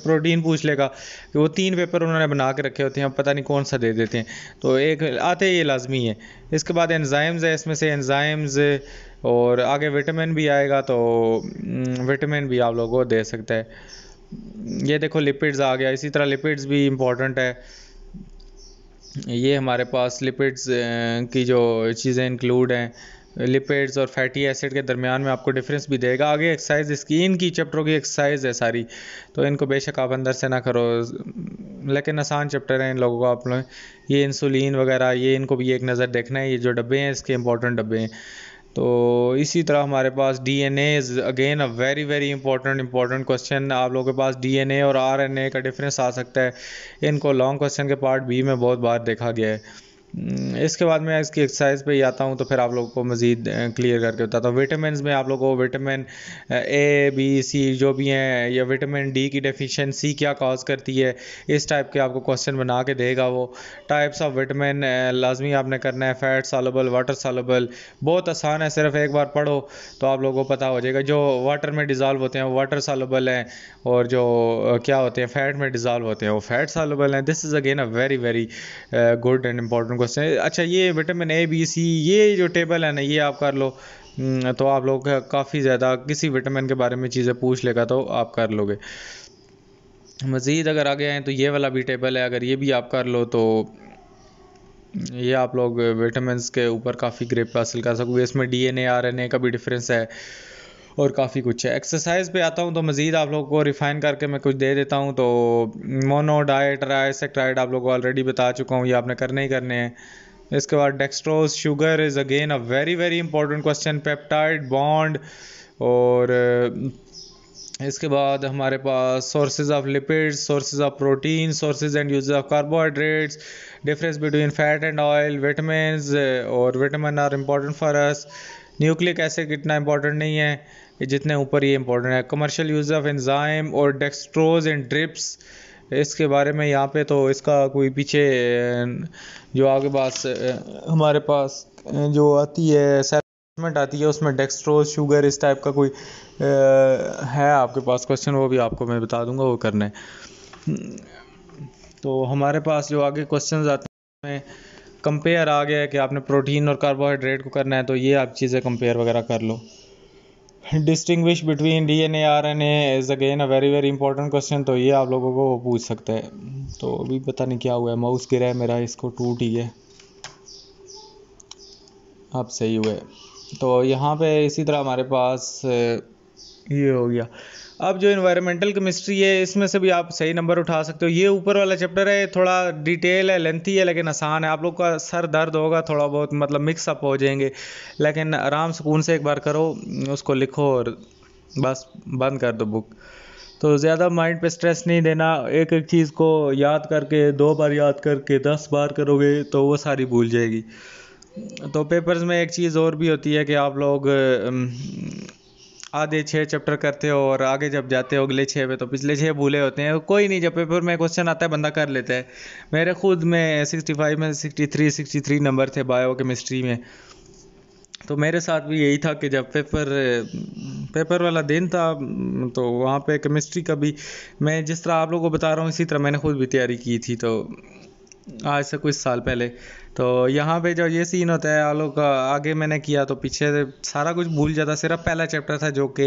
प्रोटीन पूछ लेगा कि वो तीन पेपर उन्होंने बना के रखे होते हैं पता नहीं कौन सा दे देते हैं तो एक आते ये लाजमी है इसके बाद एनजाइम्स है इसमें से एंजाइम्स और आगे विटामिन भी आएगा तो विटामिन हम्म, भी आप लोगों को दे सकते हैं ये देखो लिपिड्स आ गया इसी तरह लिपिड्स भी इम्पोर्टेंट है ये हमारे पास लिपिड्स की जो चीज़ें इंक्लूड हैं लिपिड्स और फैटी एसिड के दरमियान में आपको डिफरेंस भी देगा आगे एक्सरसाइज इसकी इनकी चैप्टरों की एक्सरसाइज है सारी तो इनको बेशक आप अंदर से ना करो लेकिन आसान चैप्टर हैं इन लोगों को आप लोग ये इंसुलिन वगैरह ये इनको भी एक नज़र देखना है ये जो डब्बे हैं इसके इंपॉर्टेंट डब्बे हैं तो इसी तरह हमारे पास D N A is again a very very important important question आप लोगों के पास डी एन ए और आर एन ए का डिफरेंस आ सकता है इनको लॉन्ग क्वेश्चन के पार्ट बी में बहुत बार देखा गया है हम्म, इसके बाद मैं इसकी एक्सरसाइज पे ही आता हूँ तो फिर आप लोगों को मज़ीद क्लियर करके बताता हूँ विटामिन में आप लोगों को विटामिन ए बी सी जो भी हैं या विटामिन डी की डेफिशिएंसी क्या कॉज करती है इस टाइप के आपको क्वेश्चन बना के देगा वो टाइप्स ऑफ विटामिन लाजमी आपने करना है फैट सॉलेबल वाटर सॉलेबल बहुत आसान है सिर्फ एक बार पढ़ो तो आप लोगों को पता हो जाएगा जो वाटर में डिज़ाल्व होते हैं वो वाटर सॉलेबल हैं और जो क्या होते हैं फैट में डिज़ाल्व होते हैं वो फैट सॉलेबल हैं this is again a very very good and important question अच्छा ये विटामिन ए बी सी ये जो टेबल है ना ये आप कर लो हम्म, तो आप लोग काफ़ी ज़्यादा किसी विटामिन के बारे में चीज़ें पूछ लेगा तो आप कर लोगे मज़ीद अगर आगे आएँ तो ये वाला भी टेबल है अगर ये भी आप कर लो तो ये आप लोग विटामिन के ऊपर काफ़ी ग्रेप हासिल कर सकोगे इसमें D N A R N A का भी डिफरेंस है और काफ़ी कुछ है एक्सरसाइज पे आता हूँ तो मज़ीद आप लोग को रिफ़ाइन करके मैं कुछ दे देता हूँ तो मोनो डाइट रायसेक्ट्राइड आप लोग को ऑलरेडी बता चुका हूँ ये आपने करने ही करने हैं इसके बाद dextrose sugar is again a very very important question peptide bond और इसके बाद हमारे पास sources of lipids sources of protein sources and use of carbohydrates difference between fat and oil vitamin और vitamin are important for us nucleic acid इतना important नहीं है जितने ऊपर ये इंपॉर्टेंट है कमर्शियल यूज़ ऑफ एंजाइम और डेक्स्ट्रोज एंड ड्रिप्स इसके बारे में यहाँ पे तो इसका कोई पीछे जो आगे पास हमारे पास जो आती है सेलमेंट आती है उसमें डेक्स्ट्रोज शुगर इस टाइप का कोई है आपके पास क्वेश्चन वो भी आपको मैं बता दूंगा वो करना है तो हमारे पास जो आगे क्वेश्चन आते हैं कंपेयर आ गया है कि आपने प्रोटीन और कार्बोहाइड्रेट को करना है तो ये आप चीज़ें कंपेयर वगैरह कर लो distinguish between D N A R N A is again a very very important question तो ये आप लोगों को पूछ सकते हैं तो अभी पता नहीं क्या हुआ है माउस गिरा है मेरा इसको टूट ही है अब सही हुए तो यहाँ पे इसी तरह हमारे पास ये हो गया अब जो इन्वायरमेंटल केमिस्ट्री है इसमें से भी आप सही नंबर उठा सकते हो ये ऊपर वाला चैप्टर है थोड़ा डिटेल है लेंथी है लेकिन आसान है आप लोग का सर दर्द होगा थोड़ा बहुत मतलब मिक्सअप हो जाएंगे लेकिन आराम सुकून से एक बार करो उसको लिखो और बस बंद कर दो बुक तो ज़्यादा माइंड पे स्ट्रेस नहीं देना एक एक चीज़ को याद करके दो बार याद करके दस बार करोगे तो वो सारी भूल जाएगी तो पेपर्स में एक चीज़ और भी होती है कि आप लोग आधे छः चैप्टर करते हो और आगे जब जाते हो अगले छः में तो पिछले छः भूले होते हैं कोई नहीं जब पेपर में क्वेश्चन आता है बंदा कर लेता है मेरे खुद में सिक्सटी फाइव में sixty three sixty three number थे बायो केमिस्ट्री में तो मेरे साथ भी यही था कि जब पेपर पेपर वाला दिन था तो वहाँ पे केमिस्ट्री का भी मैं जिस तरह आप लोगों को बता रहा हूँ इसी तरह मैंने खुद भी तैयारी की थी तो आज से कुछ साल पहले तो यहाँ पे जो ये सीन होता है आलोक आगे मैंने किया तो पीछे सारा कुछ भूल जाता सिर्फ पहला चैप्टर था जो कि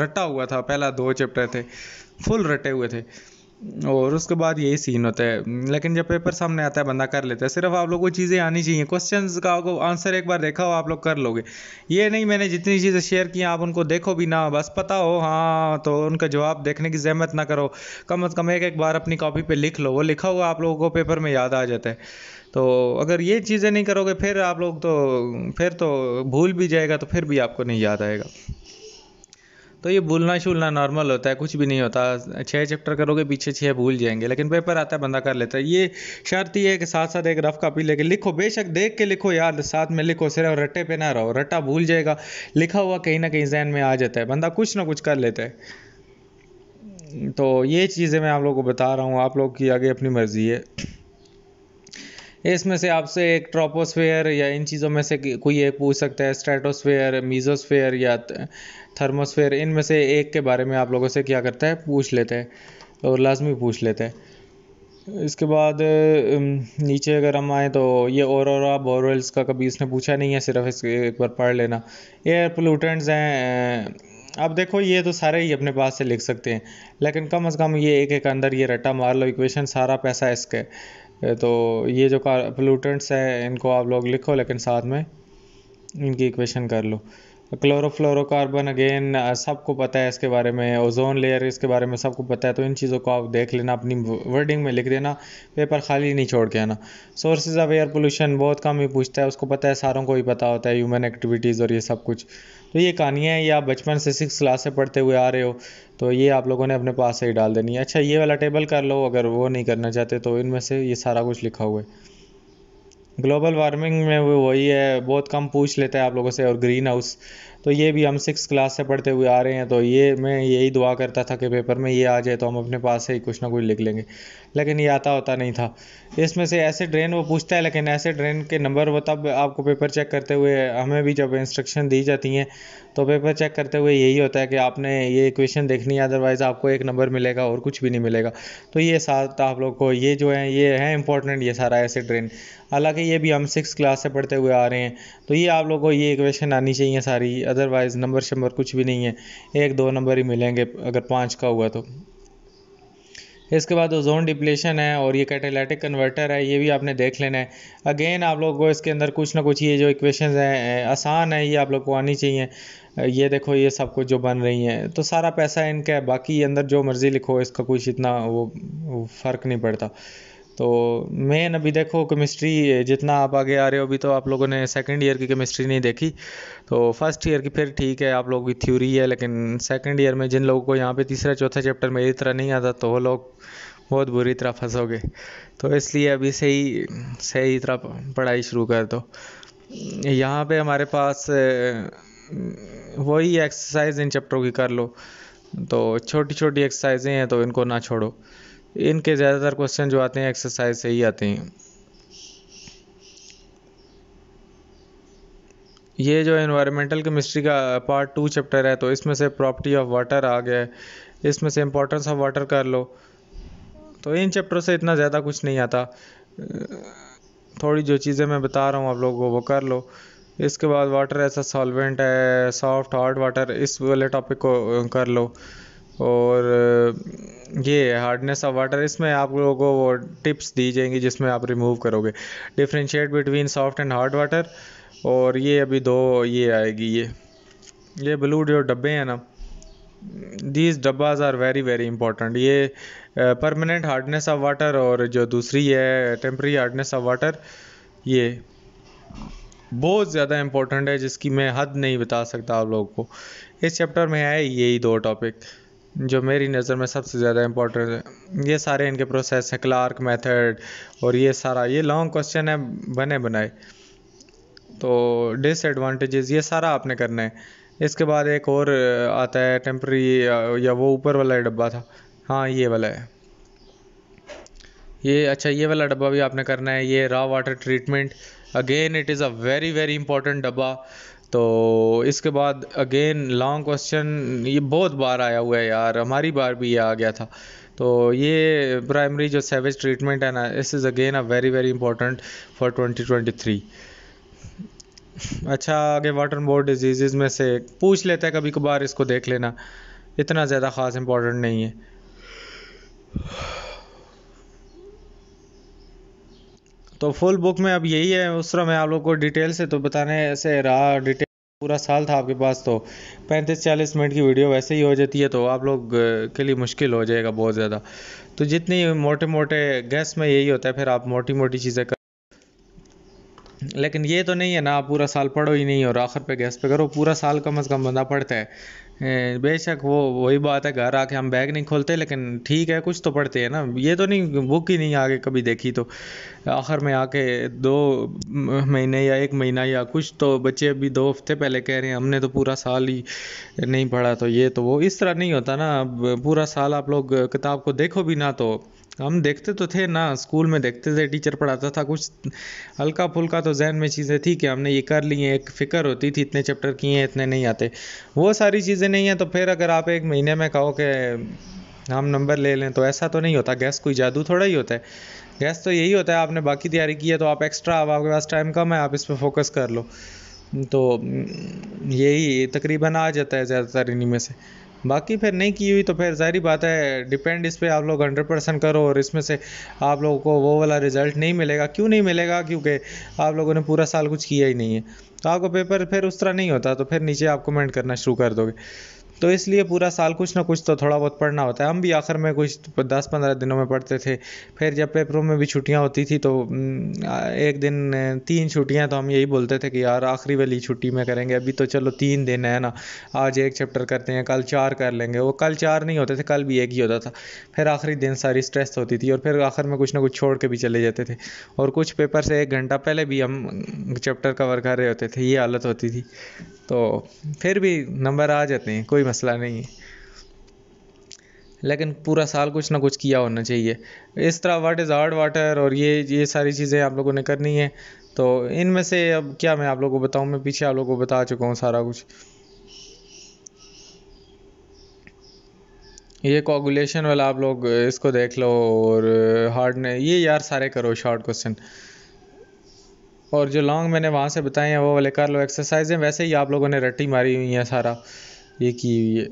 रटा हुआ था पहला दो चैप्टर थे फुल रटे हुए थे और उसके बाद यही सीन होता है लेकिन जब पेपर सामने आता है बंदा कर लेता है सिर्फ आप लोग को चीज़ें आनी चाहिए क्वेश्चन का आंसर एक बार देखा हो आप लोग कर लोगे ये नहीं मैंने जितनी चीज़ें शेयर की आप उनको देखो भी ना बस पता हो हाँ तो उनका जवाब देखने की जहमत ना करो कम अज़ कम एक एक बार अपनी कॉपी पर लिख लो वो लिखा हुआ आप लोगों को पेपर में याद आ जाता है तो अगर ये चीज़ें नहीं करोगे फिर आप लोग तो फिर तो भूल भी जाएगा तो फिर भी आपको नहीं याद आएगा तो ये भूलना छूलना नॉर्मल होता है कुछ भी नहीं होता छः चैप्टर करोगे पीछे छः भूल जाएंगे लेकिन पेपर आता है बंदा कर लेता है ये शर्त ये है कि साथ साथ एक रफ कापी लेके लिखो बेशक देख के लिखो यार साथ में लिखो सिर्फ रट्टे पे ना रहो रट्टा भूल जाएगा लिखा हुआ कहीं ना कहीं जहन में आ जाता है बंदा कुछ ना कुछ कर लेता है तो ये चीज़ें मैं आप लोग को बता रहा हूँ आप लोग की आगे अपनी मर्ज़ी है इसमें से आपसे एक ट्रोपोस्फेयर या इन चीज़ों में से कोई एक पूछ सकता है स्ट्रेटोस्फेयर मीजोस्फेयर या थर्मोस्फेयर इनमें से एक के बारे में आप लोगों से क्या करता है पूछ लेते हैं और लाजमी पूछ लेते हैं इसके बाद नीचे अगर हम आए तो ये और बोरवेल्स का कभी इसने पूछा नहीं है सिर्फ इस एक बार पढ़ लेना एयर पोलूटेंट्स हैं अब देखो ये तो सारे ही अपने पास से लिख सकते हैं लेकिन कम अज़ कम ये एक एक अंदर ये रट्टा मार लो इक्वेशन सारा पैसा इसके तो ये जो पोलूटेंट्स हैं इनको आप लोग लिखो लेकिन साथ में इनकी इक्वेशन कर लो क्लोरोफ्लोरोकार्बन अगेन सबको पता है इसके बारे में ओजोन लेयर इसके बारे में सबको पता है तो इन चीज़ों को आप देख लेना अपनी वर्डिंग में लिख देना पेपर खाली नहीं छोड़ के आना सोर्सेज ऑफ एयर पोल्यूशन बहुत कम ही पूछता है उसको पता है सारों को ही पता होता है ह्यूमन एक्टिविटीज़ और ये सब कुछ तो ये कहानियाँ हैं ये आप बचपन से सिक्स क्लास से पढ़ते हुए आ रहे हो तो ये आप लोगों ने अपने पास से ही डाल देनी है अच्छा ये वाला टेबल कर लो अगर वो नहीं करना चाहते तो इनमें से ये सारा कुछ लिखा हुआ है ग्लोबल वार्मिंग में वो वही है बहुत कम पूछ लेते हैं आप लोगों से और ग्रीन हाउस तो ये भी हम सिक्स क्लास से पढ़ते हुए आ रहे हैं तो ये मैं यही दुआ करता था कि पेपर में ये आ जाए तो हम अपने पास से ही कुछ ना कुछ लिख लेंगे लेकिन ये आता होता नहीं था इसमें से ऐसे ड्रेन वो पूछता है लेकिन ऐसे ड्रेन के नंबर वो तब आपको पेपर चेक करते हुए हमें भी जब इंस्ट्रक्शन दी जाती हैं तो पेपर चेक करते हुए यही होता है कि आपने ये इक्वेशन देखनी है अदरवाइज़ आपको एक नंबर मिलेगा और कुछ भी नहीं मिलेगा तो ये साथ आप लोग को ये जो है ये है इंपॉर्टेंट ये सारा ऐसे ट्रेन हालांकि ये भी हम सिक्स क्लास से पढ़ते हुए आ रहे हैं तो ये आप लोग को ये इक्वेशन आनी चाहिए सारी अदरवाइज़ नंबर शंबर कुछ भी नहीं है एक दो नंबर ही मिलेंगे अगर पाँच का हुआ तो इसके बाद ओजोन डिप्लेशन है और ये कैटेलाइटिक कन्वर्टर है ये भी आपने देख लेना है अगेन आप लोग को इसके अंदर कुछ ना कुछ ये जो इक्वेशंस हैं आसान है ये आप लोग को आनी चाहिए ये देखो ये सब कुछ जो बन रही हैं तो सारा पैसा इनका है बाकी अंदर जो मर्ज़ी लिखो इसका कुछ इतना वो, फ़र्क नहीं पड़ता तो मेन अभी देखो केमिस्ट्री जितना आप आगे आ रहे हो अभी तो आप लोगों ने सेकंड ईयर की केमिस्ट्री नहीं देखी तो फर्स्ट ईयर की फिर ठीक है आप लोगों की थ्योरी है लेकिन सेकंड ईयर में जिन लोगों को यहाँ पे तीसरा चौथा चैप्टर मेरी तरह नहीं आता तो वो लोग बहुत बुरी तरह फंसोगे तो इसलिए अभी से ही सही तरह पढ़ाई शुरू कर दो यहाँ पे हमारे पास वही एक्सरसाइज इन चैप्टरों की कर लो तो छोटी छोटी एक्सरसाइजें हैं तो इनको ना छोड़ो इनके ज़्यादातर क्वेश्चन जो आते हैं एक्सरसाइज से ही आते हैं ये जो इन्वायरमेंटल केमिस्ट्री का पार्ट टू चैप्टर है तो इसमें से प्रॉपर्टी ऑफ वाटर आ गया है इसमें से इम्पोर्टेंस ऑफ वाटर कर लो तो इन चैप्टरों से इतना ज़्यादा कुछ नहीं आता थोड़ी जो चीज़ें मैं बता रहा हूँ आप लोगों को वो कर लो इसके बाद वाटर ऐसा सॉल्वेंट है सॉफ्ट हार्ड वाटर इस वाले टॉपिक को कर लो और ये हार्डनेस ऑफ वाटर इसमें आप लोगों को वो टिप्स दी जाएंगी जिसमें आप रिमूव करोगे differentiate between soft and hard water और ये अभी दो ये आएगी ये ये ब्लू जो डब्बे हैं ना दीज डब्बाज आर वेरी वेरी इंपॉर्टेंट ये परमानेंट हार्डनेस ऑफ वाटर और जो दूसरी है टेम्प्रेरी हार्डनेस ऑफ वाटर ये बहुत ज़्यादा इम्पोर्टेंट है जिसकी मैं हद नहीं बता सकता आप लोगों को इस चैप्टर में है यही दो टॉपिक जो मेरी नज़र में सबसे ज़्यादा इम्पोर्टेंट है ये सारे इनके प्रोसेस है क्लार्क मेथड और ये सारा ये लॉन्ग क्वेश्चन है बने बनाए तो डिसएडवांटेजेस ये सारा आपने करना है इसके बाद एक और आता है टेम्प्रेरी या वो ऊपर वाला डब्बा था हाँ ये वाला है ये अच्छा ये वाला डब्बा भी आपने करना है ये raw water treatment again it is a very very important डब्बा तो इसके बाद अगेन लॉन्ग क्वेश्चन ये बहुत बार आया हुआ है यार हमारी बार भी ये आ गया था तो ये प्राइमरी जो सेवेज ट्रीटमेंट है ना this is again a very very important for 2023 अच्छा आगे वाटर बोर्ड डिजीज़ में से पूछ लेते हैं कभी कभार इसको देख लेना इतना ज़्यादा ख़ास इम्पोर्टेंट नहीं है तो फुल बुक में अब यही है उस समय आप लोग को डिटेल से तो बताने ऐसे रहा डिटेल पूरा साल था आपके पास तो पैंतीस चालीस मिनट की वीडियो वैसे ही हो जाती है तो आप लोग के लिए मुश्किल हो जाएगा बहुत ज़्यादा तो जितनी मोटे मोटे गैस में यही होता है फिर आप मोटी मोटी चीज़ें कर लेकिन ये तो नहीं है ना पूरा साल पढ़ो ही नहीं और आखिर पे गैस पे करो पूरा साल कम अज़ कम बंदा पढ़ता है बेशक वो वही बात है घर आके हम बैग नहीं खोलते लेकिन ठीक है कुछ तो पढ़ते हैं ना ये तो नहीं बुक ही नहीं आगे कभी देखी तो आखिर में आके दो महीने या एक महीना या कुछ तो बच्चे अभी दो हफ्ते पहले कह रहे हैं हमने तो पूरा साल ही नहीं पढ़ा तो ये तो वो इस तरह नहीं होता ना पूरा साल आप लोग किताब को देखो भी ना तो हम देखते तो थे ना स्कूल में देखते थे टीचर पढ़ाता था कुछ हल्का फुल्का तो जहन में चीज़ें थी कि हमने ये कर ली हैं एक फ़िक्र होती थी इतने चैप्टर किए हैं इतने नहीं आते वो सारी चीज़ें नहीं हैं तो फिर अगर आप एक महीने में कहो कि हम नंबर ले लें तो ऐसा तो नहीं होता गैस कोई जादू थोड़ा ही होता है गैस तो यही होता है आपने बाकी तैयारी की है तो आप एक्स्ट्रा अब आपके पास टाइम कम है आप इस पर फोकस कर लो तो यही तकरीबन आ जाता है ज़्यादातर इन्हीं में से बाकी फिर नहीं की हुई तो फिर ज़ाहरी बात है डिपेंड इस पर आप लोग हंड्रेड परसेंट करो और इसमें से आप लोगों को वो वाला रिजल्ट नहीं मिलेगा क्यों नहीं मिलेगा क्योंकि आप लोगों ने पूरा साल कुछ किया ही नहीं है तो आपका पेपर फिर उस तरह नहीं होता तो फिर नीचे आप कमेंट करना शुरू कर दोगे तो इसलिए पूरा साल कुछ ना कुछ तो थोड़ा बहुत पढ़ना होता है हम भी आखिर में कुछ दस पंद्रह दिनों में पढ़ते थे फिर जब पेपरों में भी छुट्टियाँ होती थी तो एक दिन तीन छुट्टियाँ तो हम यही बोलते थे कि यार आखिरी वाली छुट्टी में करेंगे अभी तो चलो तीन दिन है ना आज एक चैप्टर करते हैं कल चार कर लेंगे वो कल चार नहीं होते थे कल भी एक ही होता था फिर आखिरी दिन सारी स्ट्रेस होती थी और फिर आखिर में कुछ ना कुछ छोड़ के भी चले जाते थे और कुछ पेपर से एक घंटा पहले भी हम चैप्टर कवर कर रहे होते थे ये हालत होती थी तो फिर भी नंबर आ जाते हैं कोई मसला नहीं है लेकिन पूरा साल कुछ ना कुछ किया होना चाहिए इस तरह वाट इज़ हार्ड वाटर और ये ये सारी चीज़ें आप लोगों ने करनी है तो इनमें से अब क्या मैं आप लोगों को बताऊं मैं पीछे आप लोगों को बता चुका हूँ सारा कुछ ये कोगुलेशन वाला आप लोग इसको देख लो और हार्ड ने ये यार सारे करो शॉर्ट क्वेश्चन और जो लॉन्ग मैंने वहाँ से बताए हैं वो वाले कर लो एक्सरसाइजें वैसे ही आप लोगों ने रट्टी मारी हुई है सारा ये की ये,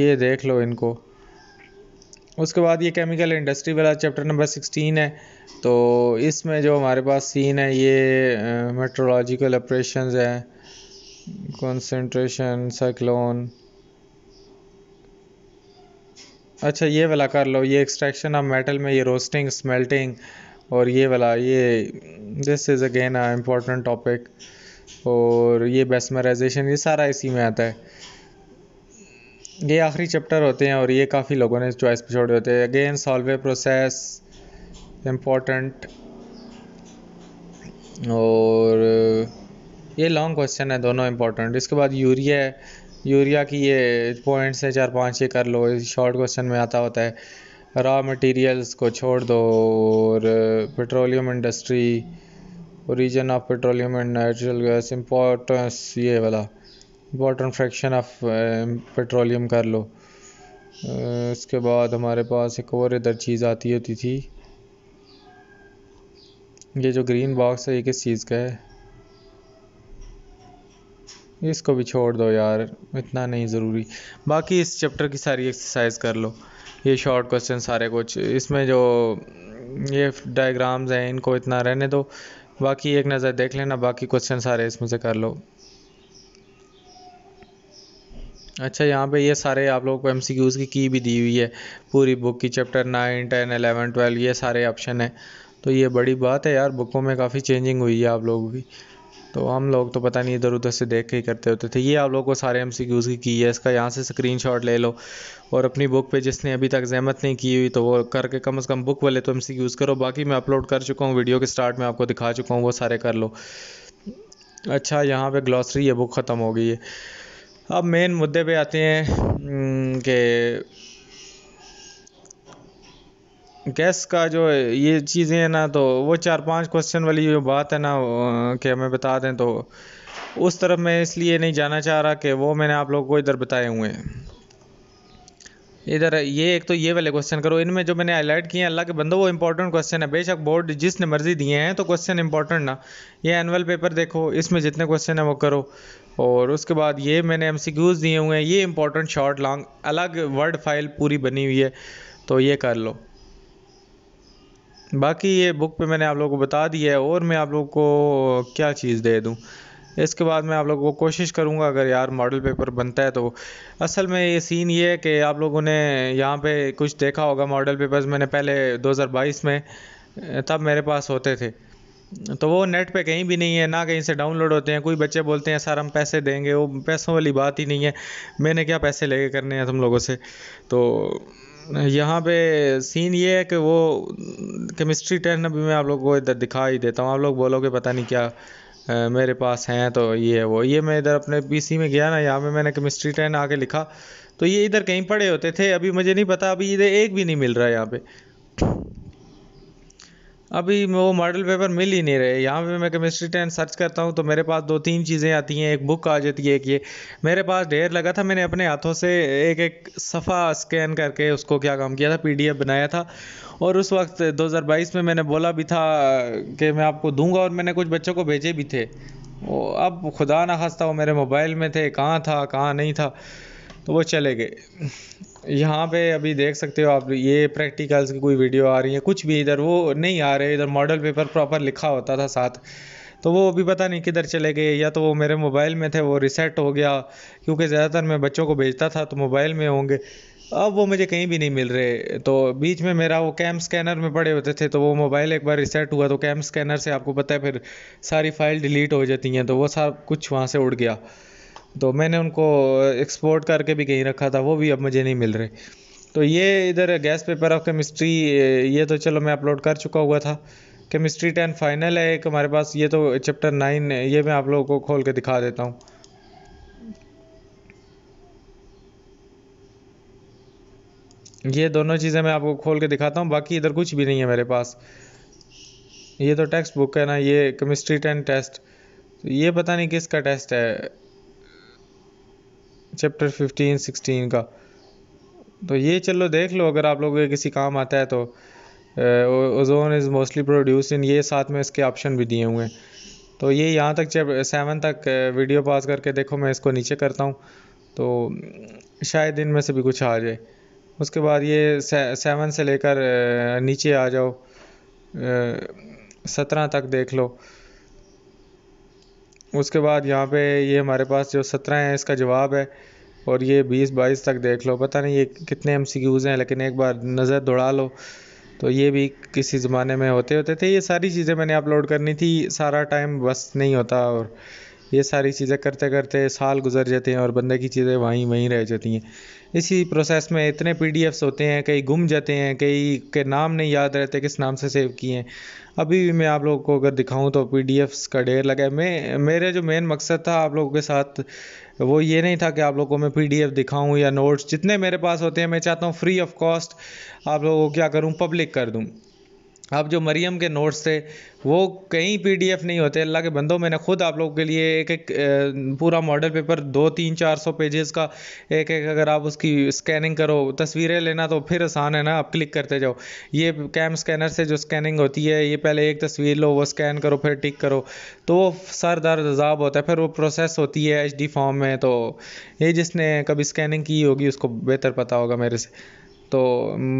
ये देख लो इनको उसके बाद ये केमिकल इंडस्ट्री वाला चैप्टर नंबर सिक्सटीन है तो इसमें जो हमारे पास सीन है ये मेट्रोलॉजिकल ऑपरेशन हैं कंसंट्रेशन साइक्लोन अच्छा ये वाला कर लो ये एक्सट्रैक्शन ऑफ मेटल में ये रोस्टिंग स्मेल्टिंग और ये वाला ये this is again a important topic और ये बेसमराइजेशन ये सारा इसी में आता है ये आखिरी चैप्टर होते हैं और ये काफ़ी लोगों ने चॉइस पर छोड़े होते हैं अगेन सॉल्वे प्रोसेस इम्पोर्टेंट और ये लॉन्ग क्वेश्चन है दोनों इम्पोर्टेंट इसके बाद यूरिया यूरिया की ये पॉइंट्स हैं चार पांच ये कर लो शॉर्ट क्वेश्चन में आता होता है रॉ मटेरियल्स को छोड़ दो और petroleum industry origin of petroleum and natural gas importance ये वाला इम्पोर्टेंट फ्रैक्शन ऑफ पेट्रोलियम कर लो इसके uh, बाद हमारे पास एक और इधर चीज़ आती होती थी ये जो ग्रीन बॉक्स है ये किस चीज़ का है इसको भी छोड़ दो यार इतना नहीं ज़रूरी बाकी इस चैप्टर की सारी एक्सरसाइज कर लो ये शॉर्ट क्वेश्चन सारे कुछ इसमें जो ये डायग्राम्स हैं इनको इतना रहने दो बाकी एक नज़र देख लेना बाकी क्वेश्चन सारे इसमें से कर लो अच्छा यहाँ पे ये सारे आप लोगों को एम की की भी दी हुई है पूरी बुक की chapter nine ten eleven twelve ये सारे ऑप्शन है तो ये बड़ी बात है यार बुकों में काफ़ी चेंजिंग हुई है आप लोगों की तो हम लोग तो पता नहीं इधर उधर से देख के ही करते होते थे ये आप लोगों को सारे एम सी क्यूज़ की की है इसका यहाँ से स्क्रीन शॉट ले लो और अपनी बुक पे जिसने अभी तक जहमत नहीं की हुई तो वो करके कम से कम बुक वाले तो एम सी यूज़ करो बाकी मैं अपलोड कर चुका हूँ वीडियो के स्टार्ट में आपको दिखा चुका हूँ वो सारे कर लो अच्छा यहाँ पर ग्लॉसरी ये बुक ख़त्म हो गई है अब मेन मुद्दे पे आते हैं कि गैस का जो ये चीज़ें हैं ना तो वो चार पांच क्वेश्चन वाली जो बात है ना कि हमें बता दें तो उस तरफ मैं इसलिए नहीं जाना चाह रहा कि वो मैंने आप लोगों को इधर बताए हुए हैं इधर ये एक तो ये वाले क्वेश्चन करो इनमें जो मैंने हाईलाइट किए हैं अल्लाह के बंदो वो इंपॉर्टेंट क्वेश्चन है बेशक बोर्ड जिसने मर्जी दिए हैं तो क्वेश्चन इंपॉर्टेंट ना ये एनुअल पेपर देखो इसमें जितने क्वेश्चन हैं वो करो और उसके बाद ये मैंने एम दिए हुए हैं ये इंपॉर्टेंट शॉर्ट लॉन्ग अलग वर्ड फाइल पूरी बनी हुई है तो ये कर लो बाकी ये बुक पे मैंने आप लोगों को बता दिया है और मैं आप लोगों को क्या चीज़ दे दूँ इसके बाद मैं आप लोगों को कोशिश करूँगा अगर यार मॉडल पेपर बनता है तो असल में ये सीन ये है कि आप लोगों ने यहाँ पे कुछ देखा होगा मॉडल पेपर्स मैंने पहले 2022 में तब मेरे पास होते थे तो वो नेट पे कहीं भी नहीं है ना कहीं से डाउनलोड होते हैं कोई बच्चे बोलते हैं सर हम पैसे देंगे वो पैसों वाली बात ही नहीं है मैंने क्या पैसे लेके करने हैं तुम लोगों से तो यहाँ पे सीन ये है कि वो केमिस्ट्री टेन अभी मैं आप लोग को इधर दिखा ही देता हूँ आप लोग बोलोगे पता नहीं क्या आ, मेरे पास हैं तो ये है वो ये मैं इधर अपने पीसी में गया ना यहाँ पे मैंने केमिस्ट्री टेन आके लिखा तो ये इधर कहीं पड़े होते थे अभी मुझे नहीं पता अभी इधर एक भी नहीं मिल रहा है यहाँ पे अभी वो मॉडल पेपर मिल ही नहीं रहे यहाँ पे मैं केमिस्ट्री टेन सर्च करता हूँ तो मेरे पास दो तीन चीज़ें आती हैं एक बुक आ जाती है एक ये मेरे पास ढेर लगा था मैंने अपने हाथों से एक एक सफ़ा स्कैन करके उसको क्या काम किया था पी बनाया था और उस वक्त 2022 में मैंने बोला भी था कि मैं आपको दूंगा और मैंने कुछ बच्चों को भेजे भी थे वो अब खुदा ना खास्ता वो मेरे मोबाइल में थे कहाँ था कहाँ नहीं था तो वो चले गए यहाँ पे अभी देख सकते हो आप ये प्रैक्टिकल्स की कोई वीडियो आ रही है कुछ भी इधर वो नहीं आ रहे इधर मॉडल पेपर प्रॉपर लिखा होता था साथ तो वो अभी पता नहीं किधर चले गए या तो वो मेरे मोबाइल में थे वो रिसेट हो गया क्योंकि ज़्यादातर मैं बच्चों को भेजता था तो मोबाइल में होंगे अब वो मुझे कहीं भी नहीं मिल रहे तो बीच में मेरा वो कैम स्कैनर में पड़े होते थे तो वो मोबाइल एक बार रिसेट हुआ तो कैम स्कैनर से आपको पता है फिर सारी फाइल डिलीट हो जाती हैं तो वो सब कुछ वहाँ से उड़ गया तो मैंने उनको एक्सपोर्ट करके भी कहीं रखा था वो भी अब मुझे नहीं मिल रहे तो ये इधर गैस पेपर ऑफ केमिस्ट्री ये तो चलो मैं अपलोड कर चुका हुआ था केमिस्ट्री टेन फाइनल है एक हमारे पास ये तो चैप्टर नाइन ये मैं आप लोगों को खोल के दिखा देता हूँ ये दोनों चीज़ें मैं आपको खोल के दिखाता हूँ बाकी इधर कुछ भी नहीं है मेरे पास ये तो टेक्स्ट बुक है ना ये केमिस्ट्री टेन टेस्ट ये पता नहीं किसका टेस्ट है चैप्टर फिफ्टीन सिक्सटीन का तो ये चलो देख लो अगर आप लोगों के किसी काम आता है तो ozone is mostly produce in ये साथ में इसके ऑप्शन भी दिए हुए हैं तो ये यहाँ तक सेवन तक वीडियो पास करके देखो मैं इसको नीचे करता हूँ तो शायद इनमें से भी कुछ आ जाए उसके बाद ये सेवन से लेकर नीचे आ जाओ सत्रह तक देख लो उसके बाद यहाँ पे ये हमारे पास जो सत्रह हैं इसका जवाब है और ये बीस बाईस तक देख लो पता नहीं ये कितने एम सी क्यूज़ हैं लेकिन एक बार नज़र दौड़ा लो तो ये भी किसी ज़माने में होते होते थे ये सारी चीज़ें मैंने अपलोड करनी थी सारा टाइम बस नहीं होता और ये सारी चीज़ें करते करते साल गुजर जाते हैं और बंदे की चीज़ें वहीं वहीं रह जाती हैं इसी प्रोसेस में इतने पी होते हैं कई गुम जाते हैं कई के नाम नहीं याद रहते किस नाम से सेव किए हैं अभी भी मैं आप लोगों को अगर दिखाऊं तो पी का ढेर लगा है मैं मेरा जो मेन मकसद था आप लोगों के साथ वो ये नहीं था कि आप लोगों को मैं पीडीएफ दिखाऊं या नोट्स जितने मेरे पास होते हैं मैं चाहता हूँ फ्री ऑफ कॉस्ट आप लोगों को क्या करूँ पब्लिक कर दूँ अब जो मरीम के नोट्स थे वो कहीं पीडीएफ नहीं होते अल्लाह के बंदो मैंने खुद आप लोगों के लिए एक एक पूरा मॉडल पेपर दो तीन चार सौ पेजेस का एक एक अगर आप उसकी स्कैनिंग करो तस्वीरें लेना तो फिर आसान है ना आप क्लिक करते जाओ ये कैम स्कैनर से जो स्कैनिंग होती है ये पहले एक तस्वीर लो वो स्कैन करो फिर टिक करो तो वो सर दर्द अजाब होता है फिर वो प्रोसेस होती है एच फॉर्म में तो ये जिसने कभी स्कैनिंग की होगी उसको बेहतर पता होगा मेरे से तो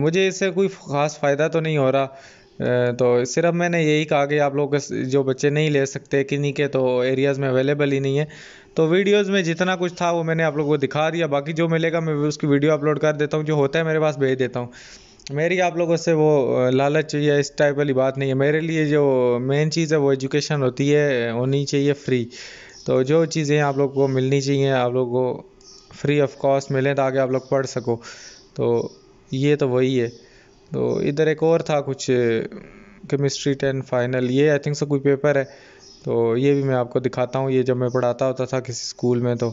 मुझे इससे कोई ख़ास फ़ायदा तो नहीं हो रहा तो सिर्फ मैंने यही कहा कि आप लोग जो बच्चे नहीं ले सकते किन्हीं के तो एरियाज़ में अवेलेबल ही नहीं है तो वीडियोज़ में जितना कुछ था वो मैंने आप लोगों को दिखा दिया बाकी जो मिलेगा मैं उसकी वीडियो अपलोड कर देता हूँ जो होता है मेरे पास भेज देता हूँ मेरी आप लोगों से वो लालच या इस टाइप वाली बात नहीं है मेरे लिए जो मेन चीज़ है वो एजुकेशन होती है होनी चाहिए फ्री तो जो चीज़ें आप लोग को मिलनी चाहिए आप लोग को फ्री ऑफ कॉस्ट मिलें ताकि आप लोग पढ़ सको तो ये तो वही है तो इधर एक और था कुछ केमिस्ट्री टेन फाइनल ये आई थिंक सो कोई पेपर है तो ये भी मैं आपको दिखाता हूँ ये जब मैं पढ़ाता होता था किसी स्कूल में तो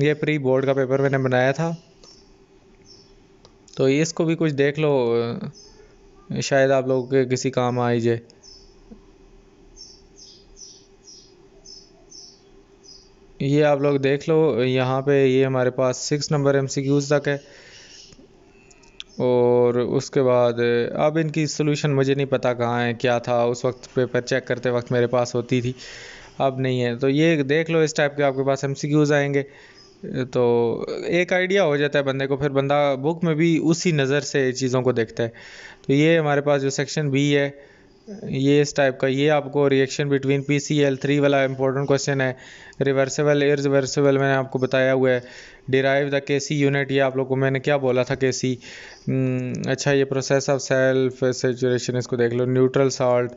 ये प्री बोर्ड का पेपर मैंने बनाया था तो इसको भी कुछ देख लो शायद आप लोग के किसी काम आई जाए ये आप लोग देख लो यहाँ पे ये हमारे पास six number M C Qs तक है और उसके बाद अब इनकी सोल्यूशन मुझे नहीं पता कहाँ है क्या था उस वक्त पेपर चेक करते वक्त मेरे पास होती थी अब नहीं है तो ये देख लो इस टाइप के आपके पास एम आएंगे तो एक आइडिया हो जाता है बंदे को फिर बंदा बुक में भी उसी नज़र से चीज़ों को देखता है तो ये हमारे पास जो सेक्शन बी है ये इस टाइप का ये आपको reaction between P C L three वाला इंपॉर्टेंट क्वेश्चन है रिवर्सेबल इरिवर्सेबल मैंने आपको बताया हुआ है डिराइव द के सी यूनिट ये आप लोग को मैंने क्या बोला था के सी हम्म, अच्छा ये प्रोसेस ऑफ सेल्फ सेचुरेशन इसको देख लो न्यूट्रल सॉल्ट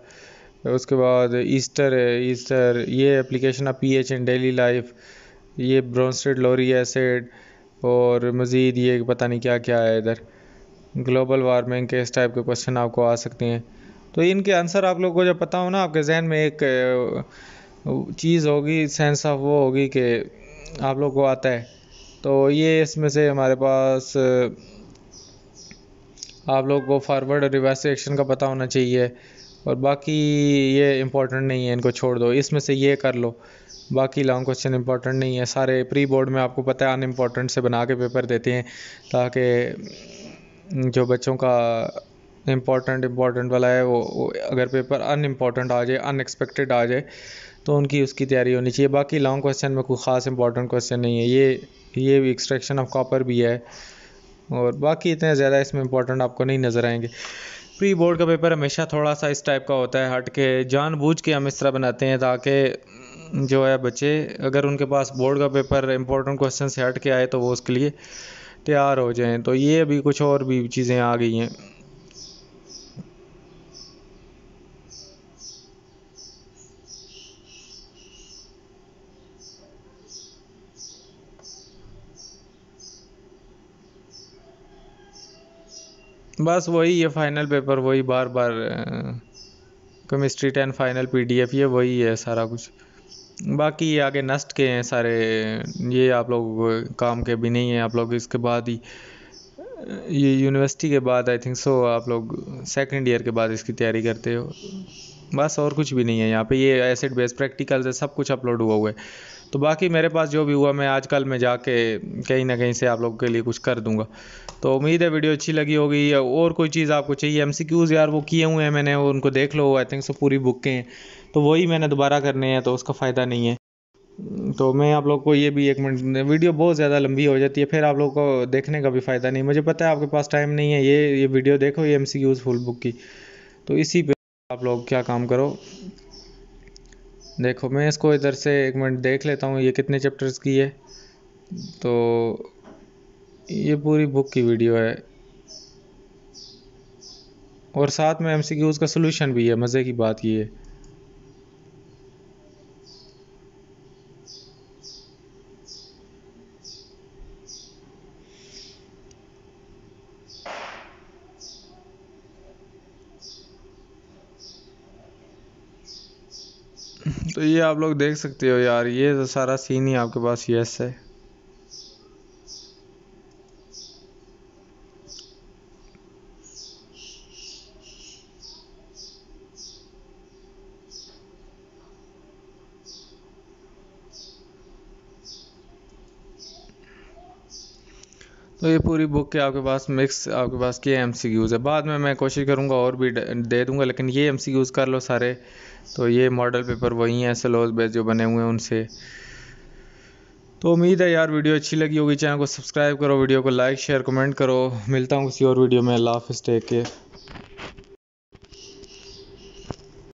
उसके बाद ईस्टर है ईस्टर ये application of P H in daily life ये ब्रोंस्टेड लोरी एसिड और मज़ीद ये पता नहीं क्या क्या है इधर ग्लोबल वार्मिंग के इस टाइप के क्वेश्चन आपको आ सकते हैं तो इनके आंसर आप लोग को जब पता हो ना आपके जहन में एक चीज़ होगी सेंस ऑफ वो होगी कि आप लोग को आता है तो ये इसमें से हमारे पास आप लोग को फॉरवर्ड और रिवर्स एक्शन का पता होना चाहिए और बाकी ये इम्पोर्टेंट नहीं है इनको छोड़ दो इसमें से ये कर लो बाकी लॉन्ग क्वेश्चन इंपॉर्टेंट नहीं है सारे प्री बोर्ड में आपको पता है अन इम्पोर्टेंट से बना के पेपर देते हैं ताकि जो बच्चों का इम्पॉर्टेंट इम्पॉर्टेंट वाला है वो, अगर पेपर अन आ जाए अनएक्सपेक्टेड आ जाए तो उनकी उसकी तैयारी होनी चाहिए बाकी लॉन्ग क्वेश्चन में कोई ख़ास इंपॉर्टेंट क्वेश्चन नहीं है ये ये भी एक्सट्रैक्शन ऑफ कॉपर भी है और बाकी इतने ज़्यादा इसमें इंपॉर्टेंट आपको नहीं नज़र आएंगे प्री बोर्ड का पेपर हमेशा थोड़ा सा इस टाइप का होता है हट के जानबूझ के हम इस तरह बनाते हैं ताकि जो है बच्चे अगर उनके पास बोर्ड का पेपर इंपॉर्टेंट क्वेश्चन से हट के आए तो वो उसके लिए तैयार हो जाएं तो ये अभी कुछ और भी चीज़ें आ गई हैं बस वही ये फाइनल पेपर वही बार बार केमिस्ट्री टेन फाइनल पीडीएफ ये वही है सारा कुछ बाकी ये आगे नष्ट के हैं सारे ये आप लोग काम के भी नहीं हैं आप लोग इसके बाद ही ये यूनिवर्सिटी के बाद आई थिंक सो आप लोग सेकंड ईयर के बाद इसकी तैयारी करते हो बस और कुछ भी नहीं है यहाँ पे ये एसिड बेस प्रैक्टिकल्स है सब कुछ अपलोड हुआ हुआ है तो बाकी मेरे पास जो भी हुआ मैं आजकल मैं जाके कहीं ना कहीं से आप लोग के लिए कुछ कर दूंगा तो उम्मीद है वीडियो अच्छी लगी होगी और कोई चीज़ आपको चाहिए एम यार वो किए हुए हैं मैंने उनको देख लो आई थिंक सो पूरी बुक के हैं तो वही मैंने दोबारा करने हैं तो उसका फ़ायदा नहीं है तो मैं आप लोग को ये भी एक मिनट वीडियो बहुत ज़्यादा लंबी हो जाती है फिर आप लोग को देखने का भी फ़ायदा नहीं मुझे पता है आपके पास टाइम नहीं है ये ये वीडियो देखो ये एम फुल बुक की तो इसी पे आप लोग क्या काम करो देखो मैं इसको इधर से एक मिनट देख लेता हूँ ये कितने चैप्टर्स की है तो ये पूरी बुक की वीडियो है और साथ में एमसीक्यूज़ का सोल्यूशन भी है मज़े की बात ये है तो ये आप लोग देख सकते हो यार ये तो सारा सीन ही आपके पास यस है तो ये पूरी बुक के आपके पास मिक्स आपके पास के एम है बाद में मैं कोशिश करूँगा और भी दे दूँगा लेकिन ये एम कर लो सारे तो ये मॉडल पेपर वही हैं सलोज बेस जो बने हुए हैं उनसे तो उम्मीद है यार वीडियो अच्छी लगी होगी चैनल को सब्सक्राइब करो वीडियो को लाइक शेयर कमेंट करो मिलता हूँ किसी और वीडियो में अल्लाह हाफ टेक